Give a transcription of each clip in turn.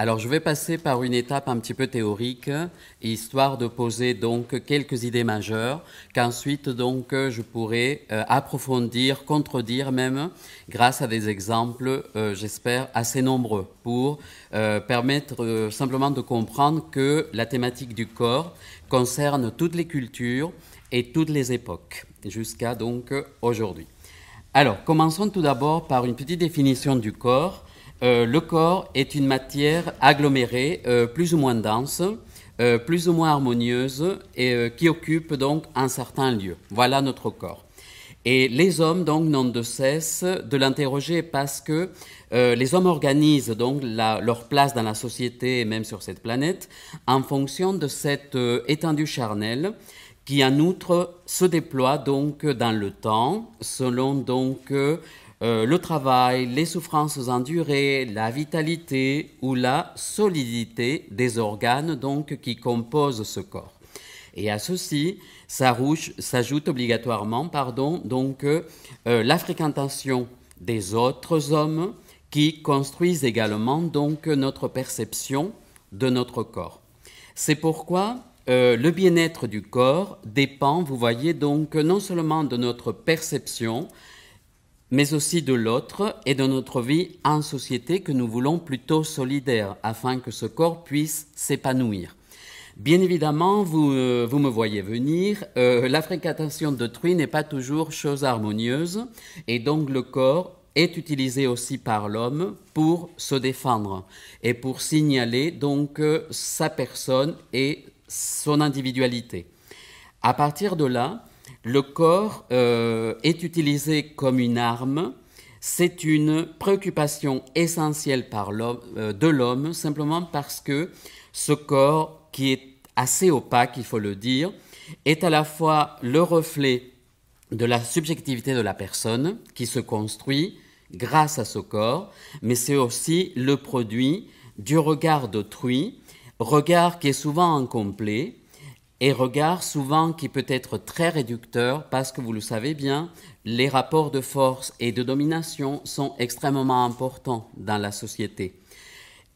Alors je vais passer par une étape un petit peu théorique, histoire de poser donc quelques idées majeures, qu'ensuite donc je pourrai euh, approfondir, contredire même, grâce à des exemples, euh, j'espère, assez nombreux, pour euh, permettre simplement de comprendre que la thématique du corps concerne toutes les cultures et toutes les époques, jusqu'à donc aujourd'hui. Alors, commençons tout d'abord par une petite définition du corps euh, le corps est une matière agglomérée, euh, plus ou moins dense, euh, plus ou moins harmonieuse, et qui occupe donc un certain lieu. Voilà notre corps. Et les hommes donc n'ont de cesse de l'interroger parce que les hommes organisent donc leur place dans la société et même sur cette planète en fonction de cette étendue charnelle qui en outre se déploie donc dans le temps selon donc euh, le travail, les souffrances endurées, la vitalité ou la solidité des organes donc qui composent ce corps. Et à ceci s'ajoute obligatoirement pardon, donc, euh, la fréquentation des autres hommes qui construisent également donc notre perception de notre corps. C'est pourquoi euh, le bien-être du corps dépend, vous voyez, donc non seulement de notre perception, mais aussi de l'autre et de notre vie en société que nous voulons plutôt solidaire, afin que ce corps puisse s'épanouir. Bien évidemment, vous, euh, me voyez venir, euh, la fréquentation d'autrui n'est pas toujours chose harmonieuse, et donc le corps est utilisé aussi par l'homme pour se défendre et pour signaler donc euh, sa personne et son individualité. À partir de là, le corps euh, est utilisé comme une arme. C'est une préoccupation essentielle euh, de l'homme, simplement parce que ce corps, qui est assez opaque, il faut le dire, est à la fois le reflet de la subjectivité de la personne qui se construit grâce à ce corps, mais c'est aussi le produit du regard d'autrui, regard qui est souvent incomplet, et regard souvent qui peut être très réducteur parce que vous le savez bien, les rapports de force et de domination sont extrêmement importants dans la société.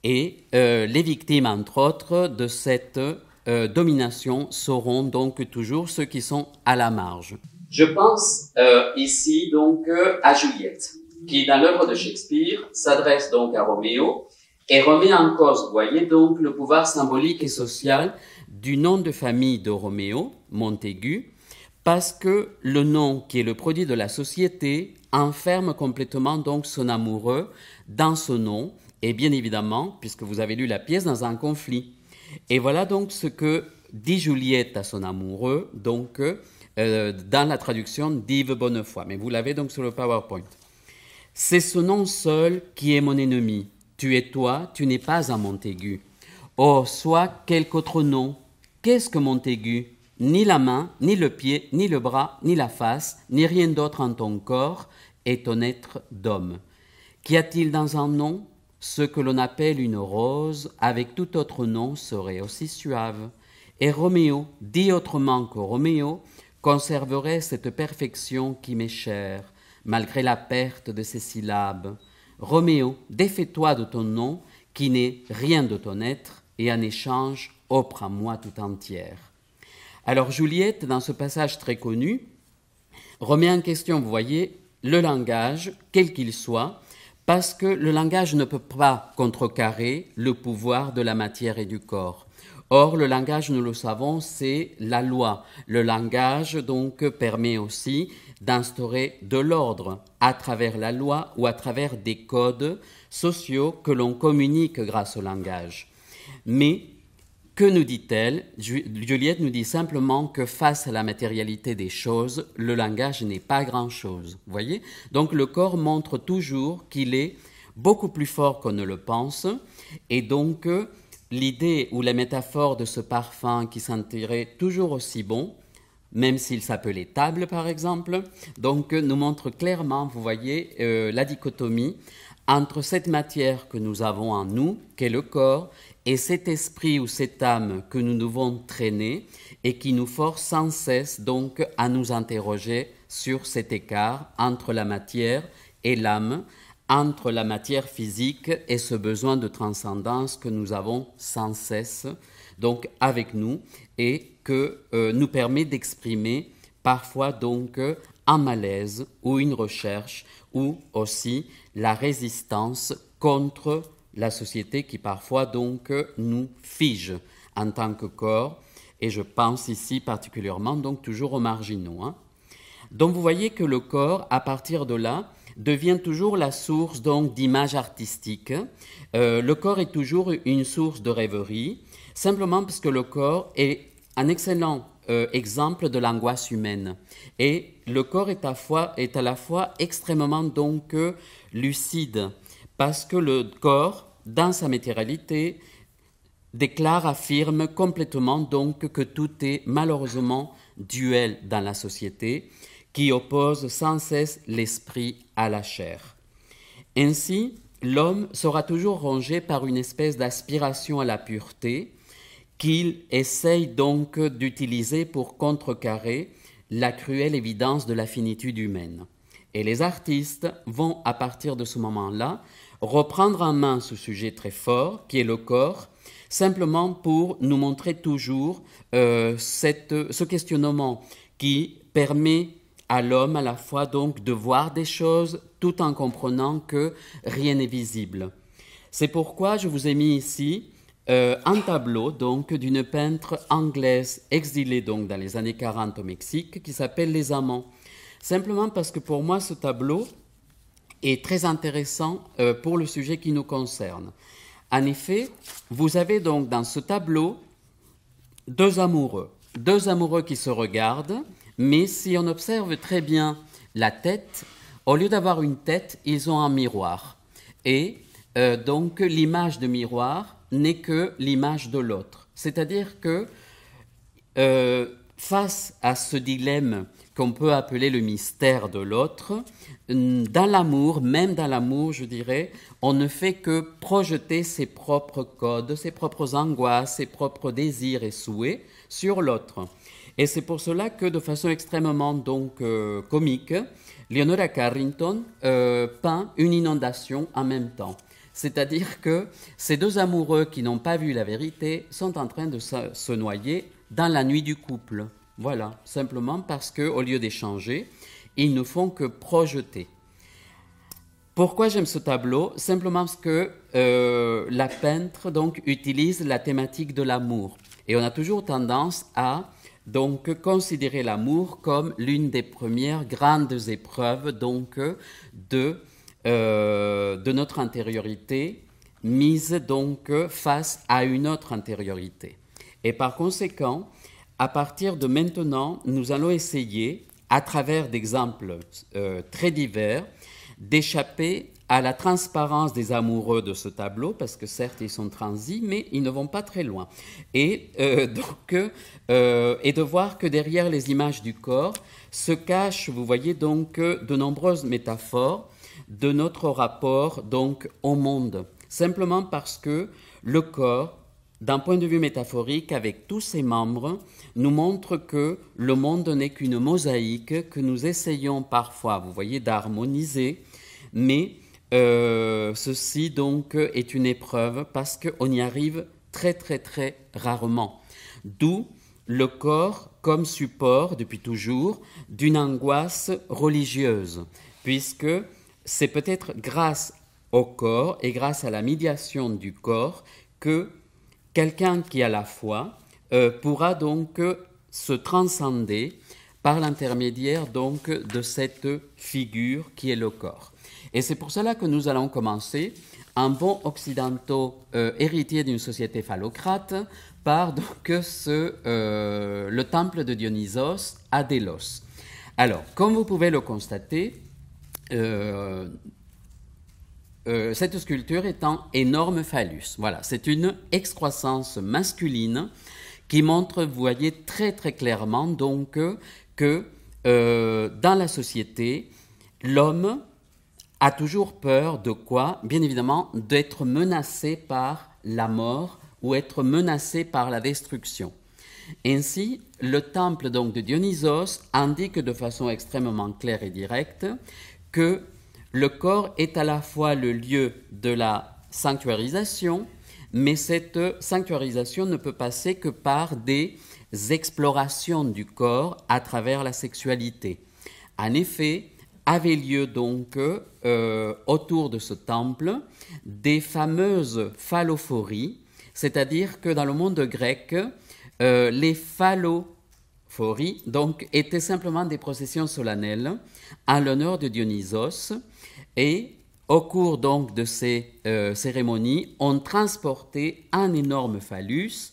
Et euh, les victimes, entre autres, de cette euh, domination seront donc toujours ceux qui sont à la marge. Je pense euh, ici donc à Juliette, qui dans l'œuvre de Shakespeare s'adresse donc à Roméo et remet en cause, vous voyez donc, le pouvoir symbolique et social du nom de famille de Roméo, Montaigu, parce que le nom qui est le produit de la société enferme complètement donc son amoureux dans ce nom, et bien évidemment, puisque vous avez lu la pièce, dans un conflit. Et voilà donc ce que dit Juliette à son amoureux, donc euh, dans la traduction d'Yves Bonnefoy. Mais vous l'avez donc sur le PowerPoint. C'est ce nom seul qui est mon ennemi. Tu es toi, tu n'es pas un Montaigu. Oh, soit quelque autre nom, Qu'est-ce que Montaigu Ni la main, ni le pied, ni le bras, ni la face, ni rien d'autre en ton corps est ton être d'homme. Qu'y a-t-il dans un nom Ce que l'on appelle une rose, avec tout autre nom, serait aussi suave. Et Roméo, dit autrement que Roméo, conserverait cette perfection qui m'est chère, malgré la perte de ses syllabes. Roméo, défais-toi de ton nom, qui n'est rien de ton être, et en échange, à moi tout entière. Alors Juliette, dans ce passage très connu, remet en question, vous voyez, le langage, quel qu'il soit, parce que le langage ne peut pas contrecarrer le pouvoir de la matière et du corps. Or, le langage, nous le savons, c'est la loi. Le langage, donc, permet aussi d'instaurer de l'ordre à travers la loi ou à travers des codes sociaux que l'on communique grâce au langage. Mais que nous dit-elle Juliette nous dit simplement que face à la matérialité des choses, le langage n'est pas grand-chose. Voyez Donc le corps montre toujours qu'il est beaucoup plus fort qu'on ne le pense, et donc euh, l'idée ou la métaphore de ce parfum qui sentirait toujours aussi bon, même s'il s'appelait table par exemple, donc euh, nous montre clairement, vous voyez, euh, la dichotomie entre cette matière que nous avons en nous, qu'est le corps, et cet esprit ou cette âme que nous devons traîner et qui nous force sans cesse donc à nous interroger sur cet écart entre la matière et l'âme, entre la matière physique et ce besoin de transcendance que nous avons sans cesse donc avec nous et que euh, nous permet d'exprimer parfois donc un malaise ou une recherche ou aussi la résistance contre la société qui parfois donc nous fige en tant que corps, et je pense ici particulièrement donc toujours aux marginaux. Hein. Donc vous voyez que le corps, à partir de là, devient toujours la source donc d'images artistiques. Euh, le corps est toujours une source de rêverie, simplement parce que le corps est un excellent euh, exemple de l'angoisse humaine. Et le corps est à, est à la fois extrêmement donc lucide, parce que le corps, dans sa matérialité, déclare, affirme complètement donc que tout est malheureusement duel dans la société qui oppose sans cesse l'esprit à la chair. Ainsi, l'homme sera toujours rongé par une espèce d'aspiration à la pureté qu'il essaye donc d'utiliser pour contrecarrer la cruelle évidence de la finitude humaine. Et les artistes vont, à partir de ce moment-là, reprendre en main ce sujet très fort qui est le corps, simplement pour nous montrer toujours euh, ce questionnement qui permet à l'homme à la fois donc de voir des choses tout en comprenant que rien n'est visible. C'est pourquoi je vous ai mis ici euh, un tableau donc d'une peintre anglaise exilée donc dans les années 40 au Mexique qui s'appelle Les Amants. Simplement parce que pour moi ce tableau est très intéressant euh, pour le sujet qui nous concerne. En effet, vous avez donc dans ce tableau deux amoureux, deux amoureux qui se regardent, mais si on observe très bien la tête, au lieu d'avoir une tête, ils ont un miroir. Et euh, donc l'image de miroir n'est que l'image de l'autre. C'est-à-dire que euh, face à ce dilemme qu'on peut appeler le mystère de l'autre. Dans l'amour, même dans l'amour, je dirais, on ne fait que projeter ses propres codes, ses propres angoisses, ses propres désirs et souhaits sur l'autre. Et c'est pour cela que, de façon extrêmement donc euh, comique, Leonora Carrington euh, peint une inondation en même temps. C'est-à-dire que ces deux amoureux qui n'ont pas vu la vérité sont en train de se noyer dans la nuit du couple. Voilà, simplement parce que au lieu d'échanger, ils ne font que projeter. Pourquoi j'aime ce tableau Simplement parce que euh, la peintre donc utilise la thématique de l'amour et on a toujours tendance à donc considérer l'amour comme l'une des premières grandes épreuves donc de euh, de notre intériorité mise donc face à une autre intériorité. Et par conséquent, à partir de maintenant, nous allons essayer, à travers d'exemples euh, très divers, d'échapper à la transparence des amoureux de ce tableau, parce que certes ils sont transis, mais ils ne vont pas très loin. Et, euh, donc, euh, et de voir que derrière les images du corps se cachent, vous voyez donc, de nombreuses métaphores de notre rapport donc au monde, simplement parce que le corps d'un point de vue métaphorique, avec tous ses membres, nous montre que le monde n'est qu'une mosaïque que nous essayons parfois, vous voyez, d'harmoniser, mais euh, ceci donc est une épreuve parce qu'on y arrive très très très rarement. D'où le corps comme support depuis toujours d'une angoisse religieuse, puisque c'est peut-être grâce au corps et grâce à la médiation du corps que Quelqu'un qui a la foi euh, pourra donc se transcender par l'intermédiaire donc de cette figure qui est le corps. Et c'est pour cela que nous allons commencer un bon occidentaux euh, héritier d'une société phallocrate par donc ce, euh, le temple de Dionysos à Délos. Alors, comme vous pouvez le constater, euh, cette sculpture est un énorme phallus. Voilà, c'est une excroissance masculine qui montre, vous voyez très très clairement donc que euh, dans la société, l'homme a toujours peur de quoi Bien évidemment, d'être menacé par la mort ou être menacé par la destruction. Ainsi, le temple donc de Dionysos indique de façon extrêmement claire et directe que le corps est à la fois le lieu de la sanctuarisation, mais cette sanctuarisation ne peut passer que par des explorations du corps à travers la sexualité. En effet, avaient lieu donc euh, autour de ce temple des fameuses phallophories, c'est-à-dire que dans le monde grec, euh, les phallophories donc, étaient simplement des processions solennelles en l'honneur de Dionysos et au cours donc de ces euh, cérémonies, on transportait un énorme phallus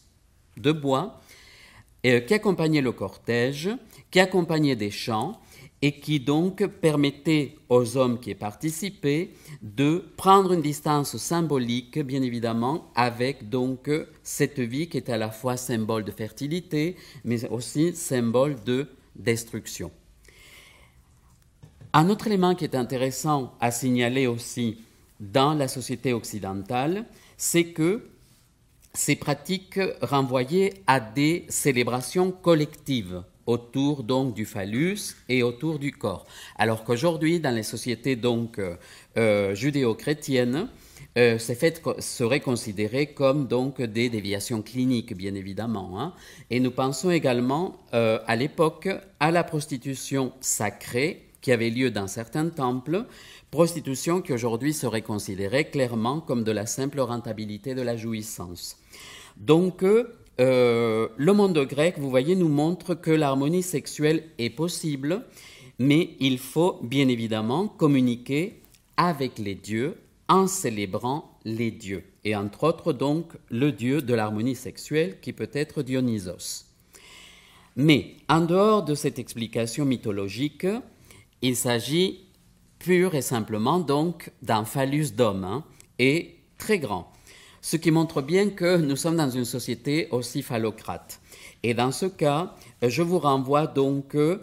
de bois euh, qui accompagnait le cortège, qui accompagnait des chants et qui donc permettait aux hommes qui y participaient de prendre une distance symbolique, bien évidemment, avec donc cette vie qui est à la fois symbole de fertilité, mais aussi symbole de destruction. Un autre élément qui est intéressant à signaler aussi dans la société occidentale, c'est que ces pratiques renvoyaient à des célébrations collectives autour donc du phallus et autour du corps. Alors qu'aujourd'hui, dans les sociétés donc euh, euh, judéo-chrétiennes, euh, ces fêtes seraient considérées comme donc des déviations cliniques, bien évidemment. Hein. Et nous pensons également à l'époque à la prostitution sacrée qui avait lieu dans certains temples, prostitution qui aujourd'hui serait considérée clairement comme de la simple rentabilité de la jouissance. Donc, euh, le monde grec, vous voyez, nous montre que l'harmonie sexuelle est possible, mais il faut bien évidemment communiquer avec les dieux en célébrant les dieux, et entre autres donc le dieu de l'harmonie sexuelle qui peut être Dionysos. Mais en dehors de cette explication mythologique, il s'agit pur et simplement donc d'un phallus d'homme hein, et très grand. Ce qui montre bien que nous sommes dans une société aussi phallocrate. Et dans ce cas, je vous renvoie donc euh,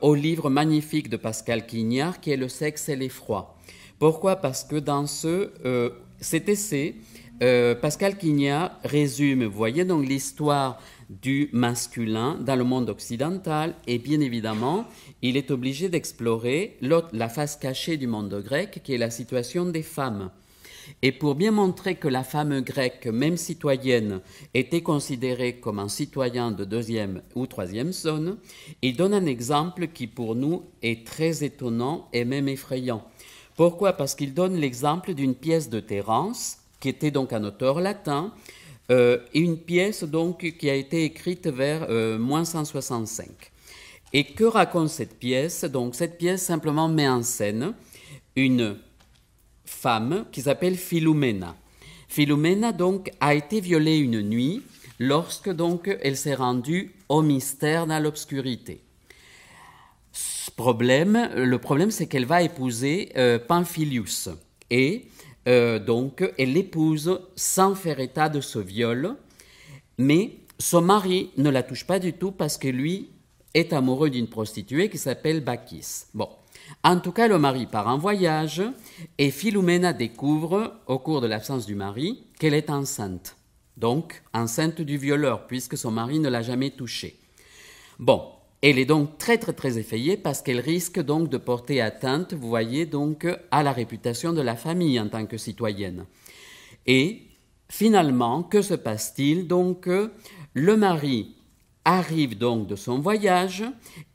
au livre magnifique de Pascal Quignard qui est Le sexe et l'effroi. Pourquoi Parce que dans ce, euh, cet essai, euh, Pascal Quignard résume, vous voyez, donc l'histoire du masculin dans le monde occidental et bien évidemment, il est obligé d'explorer la face cachée du monde grec qui est la situation des femmes. Et pour bien montrer que la femme grecque, même citoyenne, était considérée comme un citoyen de deuxième ou troisième zone, il donne un exemple qui pour nous est très étonnant et même effrayant. Pourquoi Parce qu'il donne l'exemple d'une pièce de Terence, qui était donc un auteur latin, euh, une pièce donc qui a été écrite vers euh, moins 165. Et que raconte cette pièce Donc cette pièce simplement met en scène une femme qui s'appelle Philomena. Philomena donc a été violée une nuit lorsque donc elle s'est rendue au mystère dans l'obscurité. problème, le problème c'est qu'elle va épouser euh, Pamphilius et euh, donc, elle l'épouse sans faire état de ce viol, mais son mari ne la touche pas du tout parce que lui est amoureux d'une prostituée qui s'appelle Bakis. Bon. En tout cas, le mari part en voyage et Philomena découvre, au cours de l'absence du mari, qu'elle est enceinte. Donc, enceinte du violeur, puisque son mari ne l'a jamais touchée. Bon, elle est donc très très très effrayée parce qu'elle risque donc de porter atteinte, vous voyez donc, à la réputation de la famille en tant que citoyenne. Et finalement, que se passe-t-il Donc, euh, le mari arrive donc de son voyage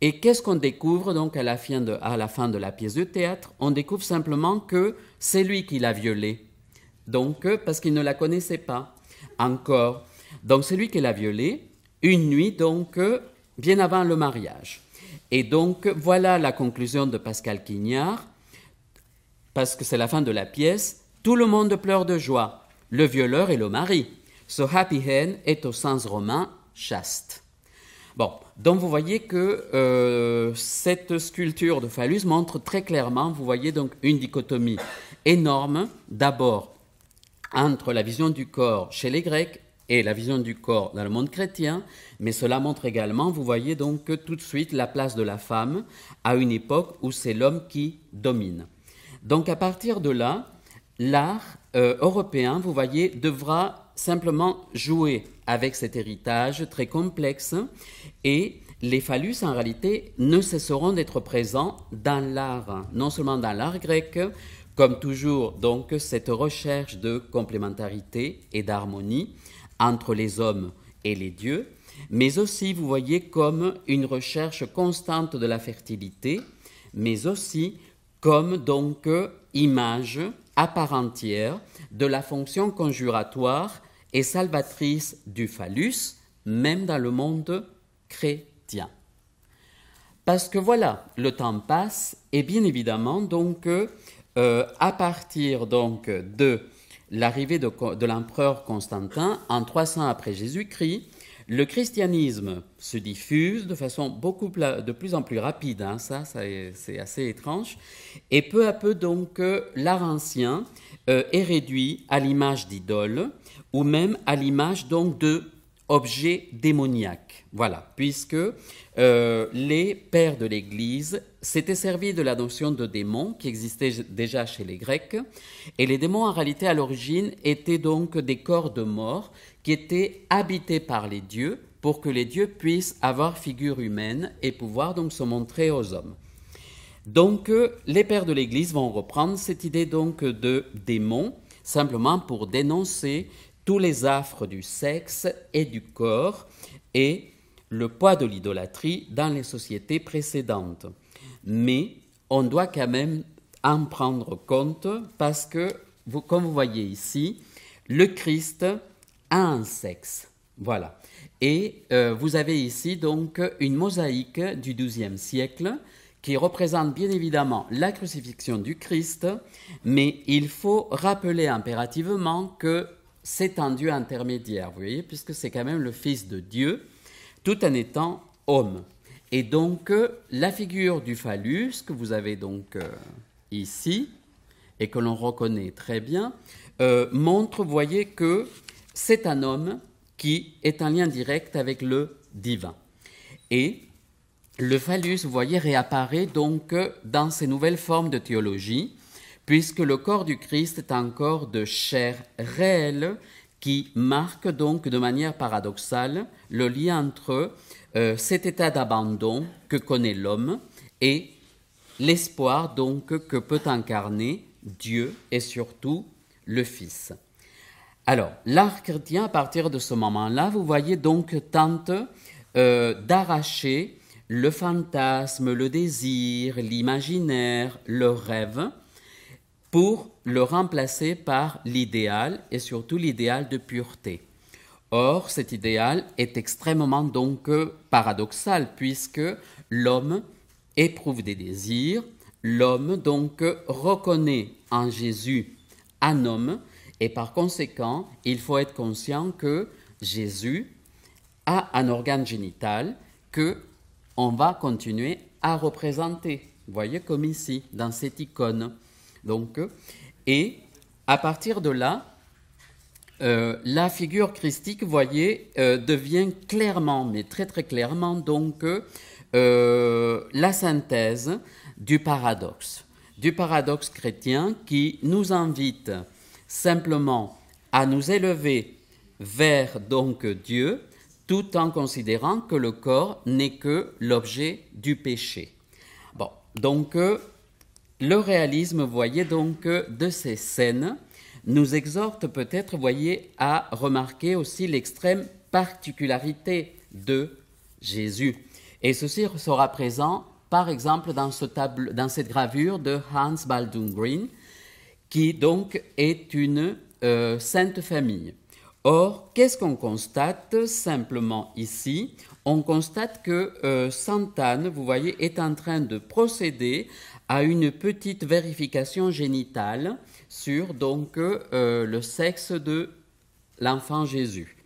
et qu'est-ce qu'on découvre donc à la, fin de, à la fin de la pièce de théâtre On découvre simplement que c'est lui qui l'a violée. Donc, euh, parce qu'il ne la connaissait pas encore. Donc, c'est lui qui l'a violée. Une nuit, donc, euh, bien avant le mariage. Et donc, voilà la conclusion de Pascal Quignard, parce que c'est la fin de la pièce. Tout le monde pleure de joie, le violeur et le mari. Ce happy hen est au sens romain chaste. Bon, donc vous voyez que euh, cette sculpture de phallus montre très clairement, vous voyez donc une dichotomie énorme, d'abord entre la vision du corps chez les Grecs et la vision du corps dans le monde chrétien, mais cela montre également, vous voyez donc tout de suite la place de la femme à une époque où c'est l'homme qui domine. Donc à partir de là, l'art euh, européen, vous voyez, devra simplement jouer avec cet héritage très complexe et les phallus en réalité ne cesseront d'être présents dans l'art, non seulement dans l'art grec, comme toujours donc cette recherche de complémentarité et d'harmonie, entre les hommes et les dieux, mais aussi, vous voyez, comme une recherche constante de la fertilité, mais aussi comme donc image à part entière de la fonction conjuratoire et salvatrice du phallus, même dans le monde chrétien. Parce que voilà, le temps passe et bien évidemment donc euh, à partir donc de l'arrivée de, l'empereur Constantin en 300 après Jésus-Christ, le christianisme se diffuse de façon beaucoup de plus en plus rapide, hein. ça, c'est assez étrange, et peu à peu donc euh, l'art ancien euh, est réduit à l'image d'idole ou même à l'image donc de objet démoniaque. Voilà, puisque euh, les pères de l'Église s'étaient servis de la notion de démons qui existait déjà chez les Grecs, et les démons en réalité à l'origine étaient donc des corps de morts qui étaient habités par les dieux pour que les dieux puissent avoir figure humaine et pouvoir donc se montrer aux hommes. Donc euh, les pères de l'Église vont reprendre cette idée donc de démons simplement pour dénoncer tous les affres du sexe et du corps et le poids de l'idolâtrie dans les sociétés précédentes. Mais on doit quand même en prendre compte parce que, comme vous voyez ici, le Christ a un sexe. Voilà. Et euh, vous avez ici donc une mosaïque du XIIe siècle qui représente bien évidemment la crucifixion du Christ, mais il faut rappeler impérativement que c'est un Dieu intermédiaire, vous voyez, puisque c'est quand même le Fils de Dieu, tout en étant homme. Et donc, euh, la figure du phallus, que vous avez donc euh, ici, et que l'on reconnaît très bien, euh, montre, vous voyez, que c'est un homme qui est en lien direct avec le divin. Et le phallus, vous voyez, réapparaît donc dans ces nouvelles formes de théologie, puisque le corps du Christ est un corps de chair réelle qui marque donc de manière paradoxale le lien entre euh, cet état d'abandon que connaît l'homme et l'espoir donc que peut incarner Dieu et surtout le Fils. Alors, l'art chrétien, à partir de ce moment-là, vous voyez donc, tente euh, d'arracher le fantasme, le désir, l'imaginaire, le rêve, pour le remplacer par l'idéal et surtout l'idéal de pureté. Or, cet idéal est extrêmement donc euh, paradoxal puisque l'homme éprouve des désirs, l'homme donc euh, reconnaît en Jésus un homme et par conséquent, il faut être conscient que Jésus a un organe génital que on va continuer à représenter. Voyez comme ici dans cette icône. Donc, et à partir de là, euh, la figure christique, voyez, euh, devient clairement, mais très très clairement, donc, euh, la synthèse du paradoxe, du paradoxe chrétien qui nous invite simplement à nous élever vers donc Dieu, tout en considérant que le corps n'est que l'objet du péché. Bon, donc le réalisme, voyez donc, de ces scènes nous exhorte peut-être, voyez, à remarquer aussi l'extrême particularité de Jésus. Et ceci sera présent, par exemple, dans, ce dans cette gravure de Hans Baldung Green, qui donc est une euh, sainte famille. Or, qu'est-ce qu'on constate simplement ici on constate que euh, Anne, vous voyez, est en train de procéder à une petite vérification génitale sur donc euh, le sexe de l'enfant Jésus.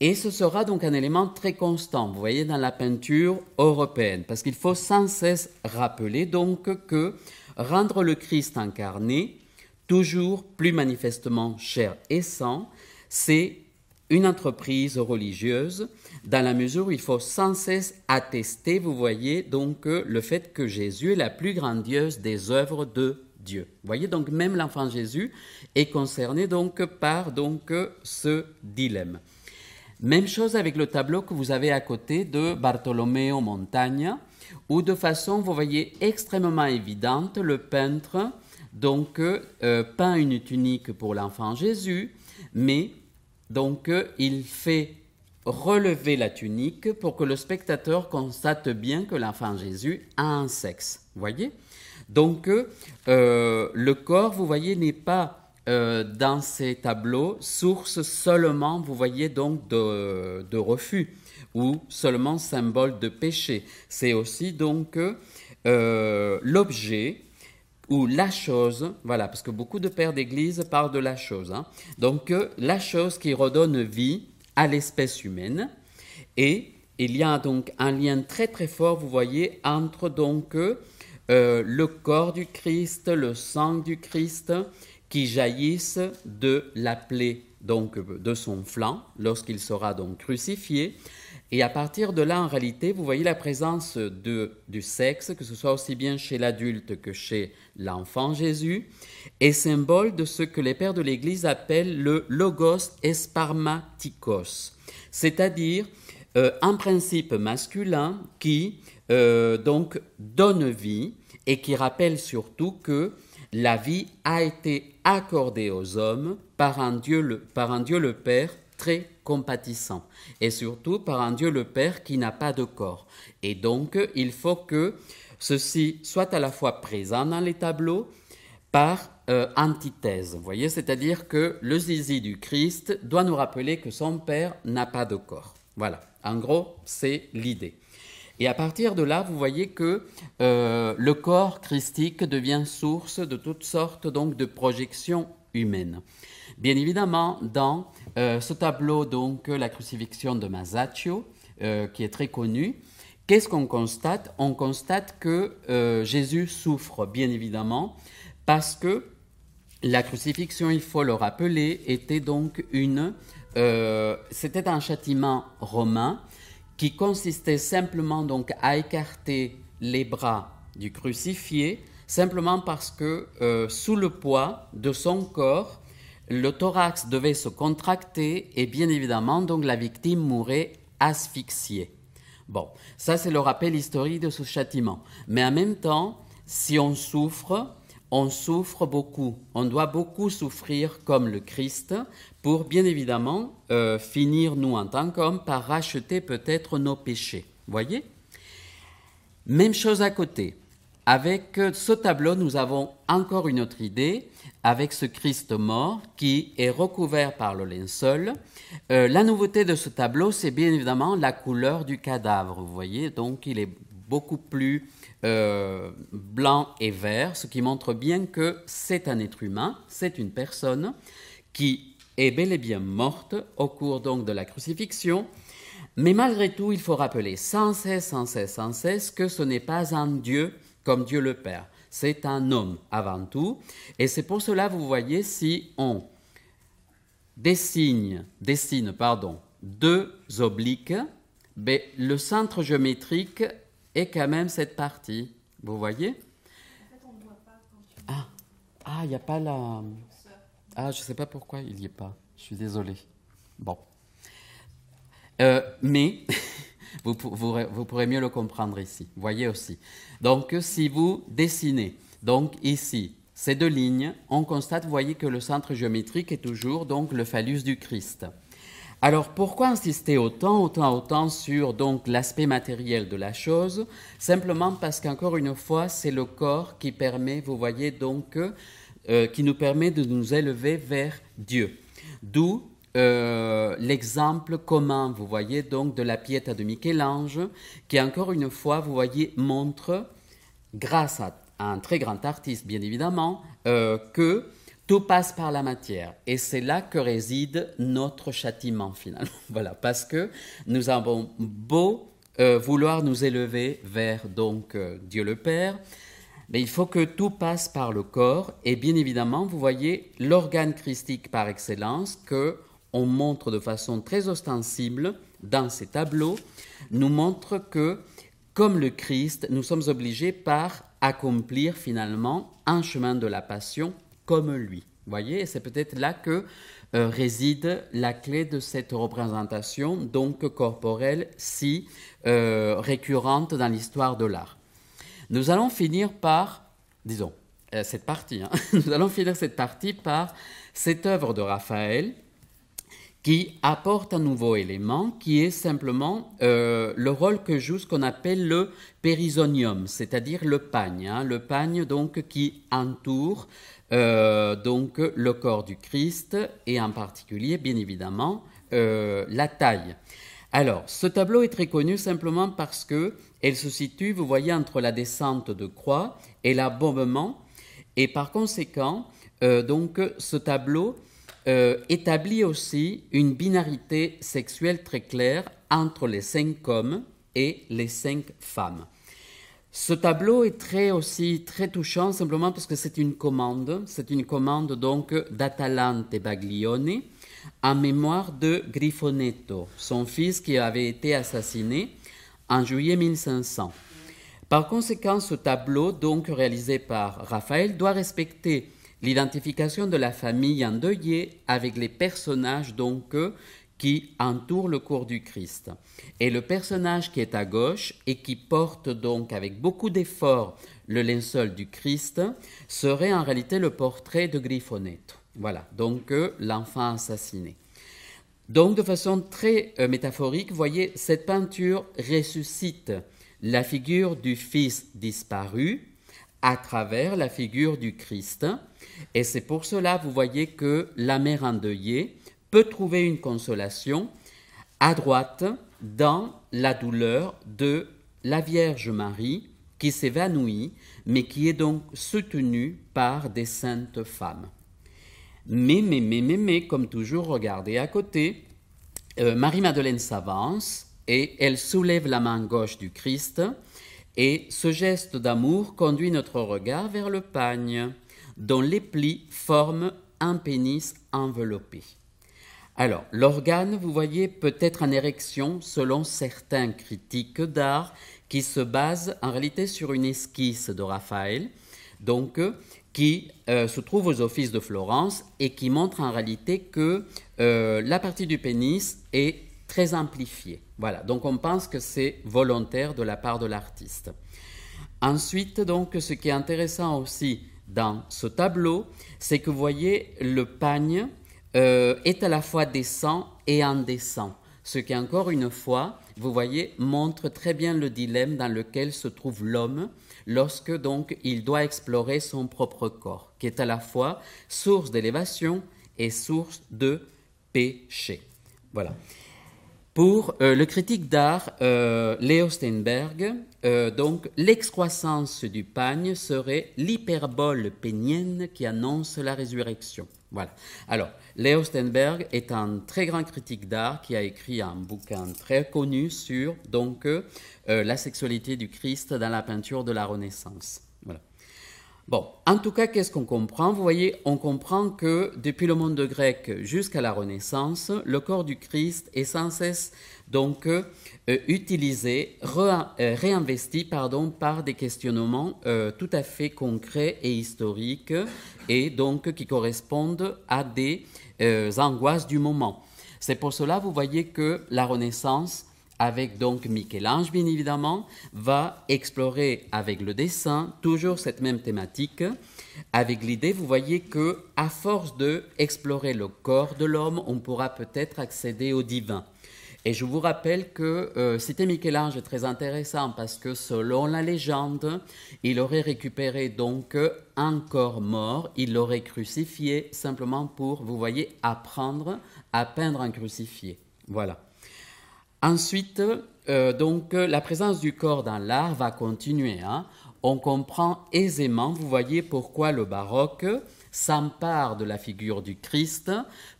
Et ce sera donc un élément très constant, vous voyez, dans la peinture européenne, parce qu'il faut sans cesse rappeler donc que rendre le Christ incarné, toujours plus manifestement cher et sang, c'est une entreprise religieuse dans la mesure où il faut sans cesse attester, vous voyez, donc euh, le fait que Jésus est la plus grandiose des œuvres de Dieu. Vous voyez, donc même l'enfant Jésus est concerné donc par donc euh, ce dilemme. Même chose avec le tableau que vous avez à côté de Bartolomeo Montagna, où de façon, vous voyez, extrêmement évidente, le peintre donc euh, peint une tunique pour l'enfant Jésus, mais donc il fait relever la tunique pour que le spectateur constate bien que l'enfant Jésus a un sexe. vous Voyez Donc euh, le corps, vous voyez, n'est pas euh, dans ces tableaux source seulement, vous voyez, donc de, refus ou seulement symbole de péché. C'est aussi donc euh, l'objet ou la chose, voilà, parce que beaucoup de pères d'église parlent de la chose. Hein. Donc la chose qui redonne vie à l'espèce humaine. Et il y a donc un lien très très fort, vous voyez, entre donc euh, le corps du Christ, le sang du Christ qui jaillissent de la plaie donc de son flanc lorsqu'il sera donc crucifié, et à partir de là, en réalité, vous voyez la présence du sexe, que ce soit aussi bien chez l'adulte que chez l'enfant Jésus, est symbole de ce que les pères de l'Église appellent le logos esparmaticos, c'est-à-dire euh, un principe masculin qui euh, donc donne vie et qui rappelle surtout que la vie a été accordée aux hommes par un Dieu le, par un Dieu le Père très compatissant, et surtout par un Dieu le Père qui n'a pas de corps. Et donc, il faut que ceci soit à la fois présent dans les tableaux par euh, antithèse. Vous voyez, c'est-à-dire que le zizi du Christ doit nous rappeler que son Père n'a pas de corps. Voilà, en gros, c'est l'idée. Et à partir de là, vous voyez que euh, le corps christique devient source de toutes sortes donc de projections humaines. Bien évidemment, dans euh, ce tableau, donc la crucifixion de Masaccio, euh, qui est très connu, qu'est-ce qu'on constate On constate que euh, Jésus souffre, bien évidemment, parce que la crucifixion, il faut le rappeler, était donc une, c'était un châtiment romain qui consistait simplement donc à écarter les bras du crucifié, simplement parce que sous le poids de son corps, le thorax devait se contracter et bien évidemment, donc la victime mourait asphyxiée. Bon, ça c'est le rappel historique de ce châtiment. Mais en même temps, si on souffre, on souffre beaucoup. On doit beaucoup souffrir comme le Christ pour bien évidemment euh, finir, nous en tant qu'hommes, par racheter peut-être nos péchés. Voyez Même chose à côté. Avec euh, ce tableau, nous avons encore une autre idée, avec ce Christ mort qui est recouvert par le linceul. Euh, la nouveauté de ce tableau, c'est bien évidemment la couleur du cadavre, vous voyez, donc il est beaucoup plus euh, blanc et vert, ce qui montre bien que c'est un être humain, c'est une personne qui est bel et bien morte au cours donc de la crucifixion. Mais malgré tout, il faut rappeler sans cesse, sans cesse, sans cesse que ce n'est pas un Dieu comme Dieu le Père. C'est un homme avant tout. Et c'est pour cela, vous voyez, si on dessine, dessine pardon, deux obliques, mais ben, le centre géométrique est quand même cette partie. Vous voyez Ah, ah il ah, n'y a pas la... Ah, je ne sais pas pourquoi il n'y est pas. Je suis désolé. Bon. Euh, mais vous, pourrez mieux le comprendre ici. Voyez aussi. Donc, si vous dessinez, donc ici, ces deux lignes, on constate, voyez, que le centre géométrique est toujours donc le phallus du Christ. Alors pourquoi insister autant, autant, autant sur donc l'aspect matériel de la chose Simplement parce qu'encore une fois, c'est le corps qui permet, vous voyez donc, euh, qui nous permet de nous élever vers Dieu. D'où euh, l'exemple commun, vous voyez, donc de la Pietà de Michel-Ange, qui encore une fois, vous voyez, montre, grâce à, un très grand artiste, bien évidemment, euh, que tout passe par la matière. Et c'est là que réside notre châtiment, finalement. voilà, parce que nous avons beau euh, vouloir nous élever vers, donc, Dieu le Père, mais il faut que tout passe par le corps. Et bien évidemment, vous voyez l'organe christique par excellence que on montre de façon très ostensible dans ces tableaux, nous montre que, comme le Christ, nous sommes obligés par accomplir finalement un chemin de la passion comme lui. Vous Voyez, c'est peut-être là que euh, réside la clé de cette représentation, donc corporelle, si euh, récurrente dans l'histoire de l'art. Nous allons finir par, disons, euh, cette partie, hein, nous allons finir cette partie par cette œuvre de Raphaël qui apporte un nouveau élément qui est simplement euh, le rôle que joue ce qu'on appelle le périsonium, c'est-à-dire le pagne, hein, le pagne donc qui entoure euh, donc le corps du Christ et en particulier bien évidemment euh, la taille. Alors, ce tableau est très connu simplement parce que elle se situe, vous voyez, entre la descente de croix et l'abombement et par conséquent, donc ce tableau euh, établit aussi une binarité sexuelle très claire entre les cinq hommes et les cinq femmes. Ce tableau est très aussi très touchant simplement parce que c'est une commande, c'est une commande donc d'Atalante Baglione en mémoire de Grifonetto, son fils qui avait été assassiné en juillet 1500. Par conséquent, ce tableau donc réalisé par Raphaël doit respecter l'identification de la famille endeuillée avec les personnages donc euh, qui entourent le cours du Christ. Et le personnage qui est à gauche et qui porte donc avec beaucoup d'effort le linceul du Christ serait en réalité le portrait de griffonnet Voilà, donc euh, l'enfant assassiné. Donc de façon très euh, métaphorique, voyez, cette peinture ressuscite la figure du fils disparu, à travers la figure du Christ. Et c'est pour cela, vous voyez, que la mère endeuillée peut trouver une consolation à droite dans la douleur de la Vierge Marie qui s'évanouit, mais qui est donc soutenue par des saintes femmes. Mais, mais, mais, mais, mais, comme toujours, regardez à côté, euh, Marie-Madeleine s'avance et elle soulève la main gauche du Christ et ce geste d'amour conduit notre regard vers le pagne, dont les plis forment un pénis enveloppé. Alors, l'organe, vous voyez, peut être en érection selon certains critiques d'art qui se basent en réalité sur une esquisse de Raphaël, donc qui euh, se trouve aux offices de Florence et qui montre en réalité que euh, la partie du pénis est très amplifié. Voilà, donc on pense que c'est volontaire de la part de l'artiste. Ensuite, donc, ce qui est intéressant aussi dans ce tableau, c'est que vous voyez, le pagne euh, est à la fois décent et indécent. Ce qui, encore une fois, vous voyez, montre très bien le dilemme dans lequel se trouve l'homme lorsque donc il doit explorer son propre corps, qui est à la fois source d'élévation et source de péché. Voilà pour euh, le critique d'art euh, Leo Steinberg, euh, donc l'excroissance du pagne serait l'hyperbole pénienne qui annonce la résurrection. Voilà. Alors, Leo Steinberg est un très grand critique d'art qui a écrit un bouquin très connu sur donc euh, la sexualité du Christ dans la peinture de la Renaissance. Bon, en tout cas, qu'est-ce qu'on comprend Vous voyez, on comprend que depuis le monde grec jusqu'à la Renaissance, le corps du Christ est sans cesse donc euh, utilisé, euh, réinvesti pardon, par des questionnements euh, tout à fait concrets et historiques, et donc qui correspondent à des angoisses du moment. C'est pour cela, vous voyez que la Renaissance avec donc Michel-Ange, bien évidemment, va explorer avec le dessin toujours cette même thématique, avec l'idée, vous voyez que à force de explorer le corps de l'homme, on pourra peut-être accéder au divin. Et je vous rappelle que citer euh, c'était Michel-Ange très intéressant parce que selon la légende, il aurait récupéré donc un corps mort, il l'aurait crucifié simplement pour, vous voyez, apprendre à peindre un crucifié. Voilà. Ensuite, euh, donc, la présence du corps dans l'art va continuer. Hein. On comprend aisément, vous voyez, pourquoi le baroque s'empare de la figure du Christ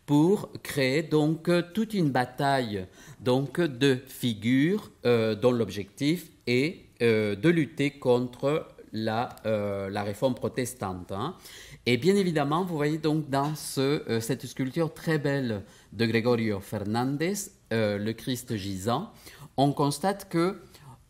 pour créer donc toute une bataille donc de figures euh, dont l'objectif est euh, de lutter contre la, réforme protestante. Hein. Et bien évidemment, vous voyez donc dans euh, cette sculpture très belle de Gregorio Fernandez, euh, le Christ gisant, on constate que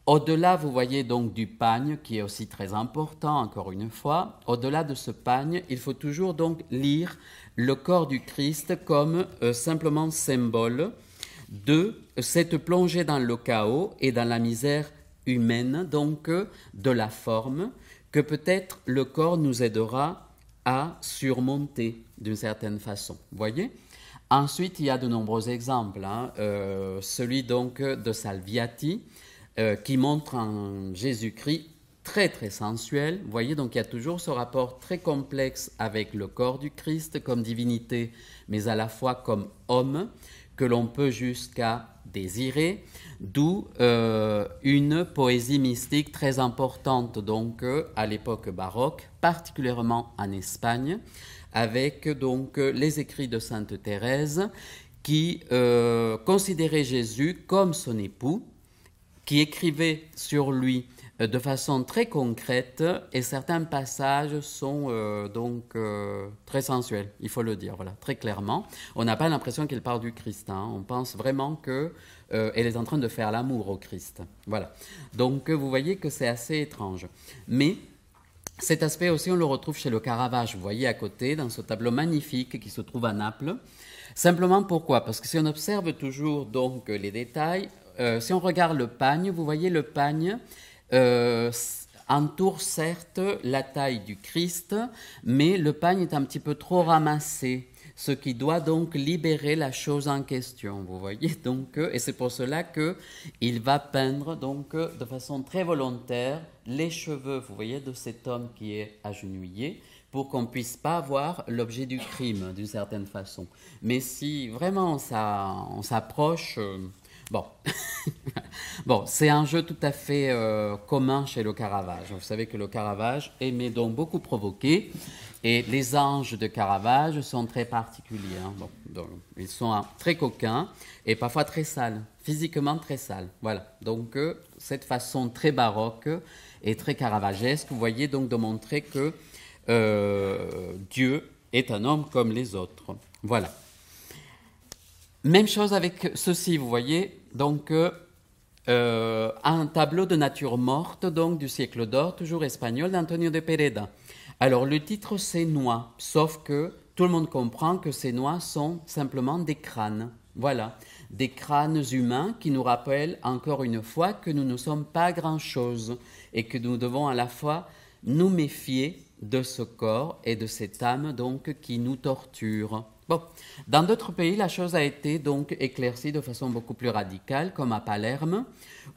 au-delà, vous voyez donc du pagne, qui est aussi très important, encore une fois, au-delà de ce pagne, il faut toujours donc lire le corps du Christ comme euh, simplement symbole de cette plongée dans le chaos et dans la misère humaine, donc de la forme, que peut-être le corps nous aidera à surmonter d'une certaine façon. Voyez Ensuite, il y a de nombreux exemples. Hein. Euh, celui donc de Salviati, euh, qui montre un Jésus-Christ très très sensuel. voyez, donc il y a toujours ce rapport très complexe avec le corps du Christ comme divinité, mais à la fois comme homme que l'on peut jusqu'à désirer, d'où euh, une poésie mystique très importante donc euh, à l'époque baroque, particulièrement en Espagne, avec donc euh, les écrits de Sainte Thérèse qui considérait Jésus comme son époux, qui écrivait sur lui de façon très concrète et certains passages sont euh, donc euh, très sensuels, il faut le dire, voilà, très clairement. On n'a pas l'impression qu'elle parle du Christ, hein. on pense vraiment qu'elle euh, est en train de faire l'amour au Christ. Voilà. Donc vous voyez que c'est assez étrange. Mais cet aspect aussi, on le retrouve chez le Caravage, vous voyez à côté, dans ce tableau magnifique qui se trouve à Naples. Simplement pourquoi Parce que si on observe toujours donc les détails, si on regarde le pagne, vous voyez le pagne euh, entoure certes la taille du Christ, mais le pagne est un petit peu trop ramassé, ce qui doit donc libérer la chose en question. Vous voyez donc, euh, et c'est pour cela que il va peindre donc euh, de façon très volontaire les cheveux, vous voyez, de cet homme qui est agenouillé pour qu'on puisse pas voir l'objet du crime d'une certaine façon. Mais si vraiment on s'approche Bon, bon c'est un jeu tout à fait euh, commun chez le Caravage. Vous savez que le Caravage aimait donc beaucoup provoquer, et les anges de Caravage sont très particuliers. Hein. ils sont hein, très coquins et parfois très sales, physiquement très sales. Voilà, donc euh, cette façon très baroque et très caravagesque, vous voyez donc de montrer que euh, Dieu est un homme comme les autres. Voilà. Même chose avec ceci, vous voyez, donc, euh, euh, un tableau de nature morte, donc du siècle d'or, toujours espagnol, d'Antonio de Pereda. Alors, le titre, c'est Noix, sauf que tout le monde comprend que ces noix sont simplement des crânes. Voilà, des crânes humains qui nous rappellent encore une fois que nous ne sommes pas grand-chose et que nous devons à la fois nous méfier de ce corps et de cette âme donc qui nous torture. Dans d'autres pays, la chose a été donc éclaircie de façon beaucoup plus radicale, comme à Palerme,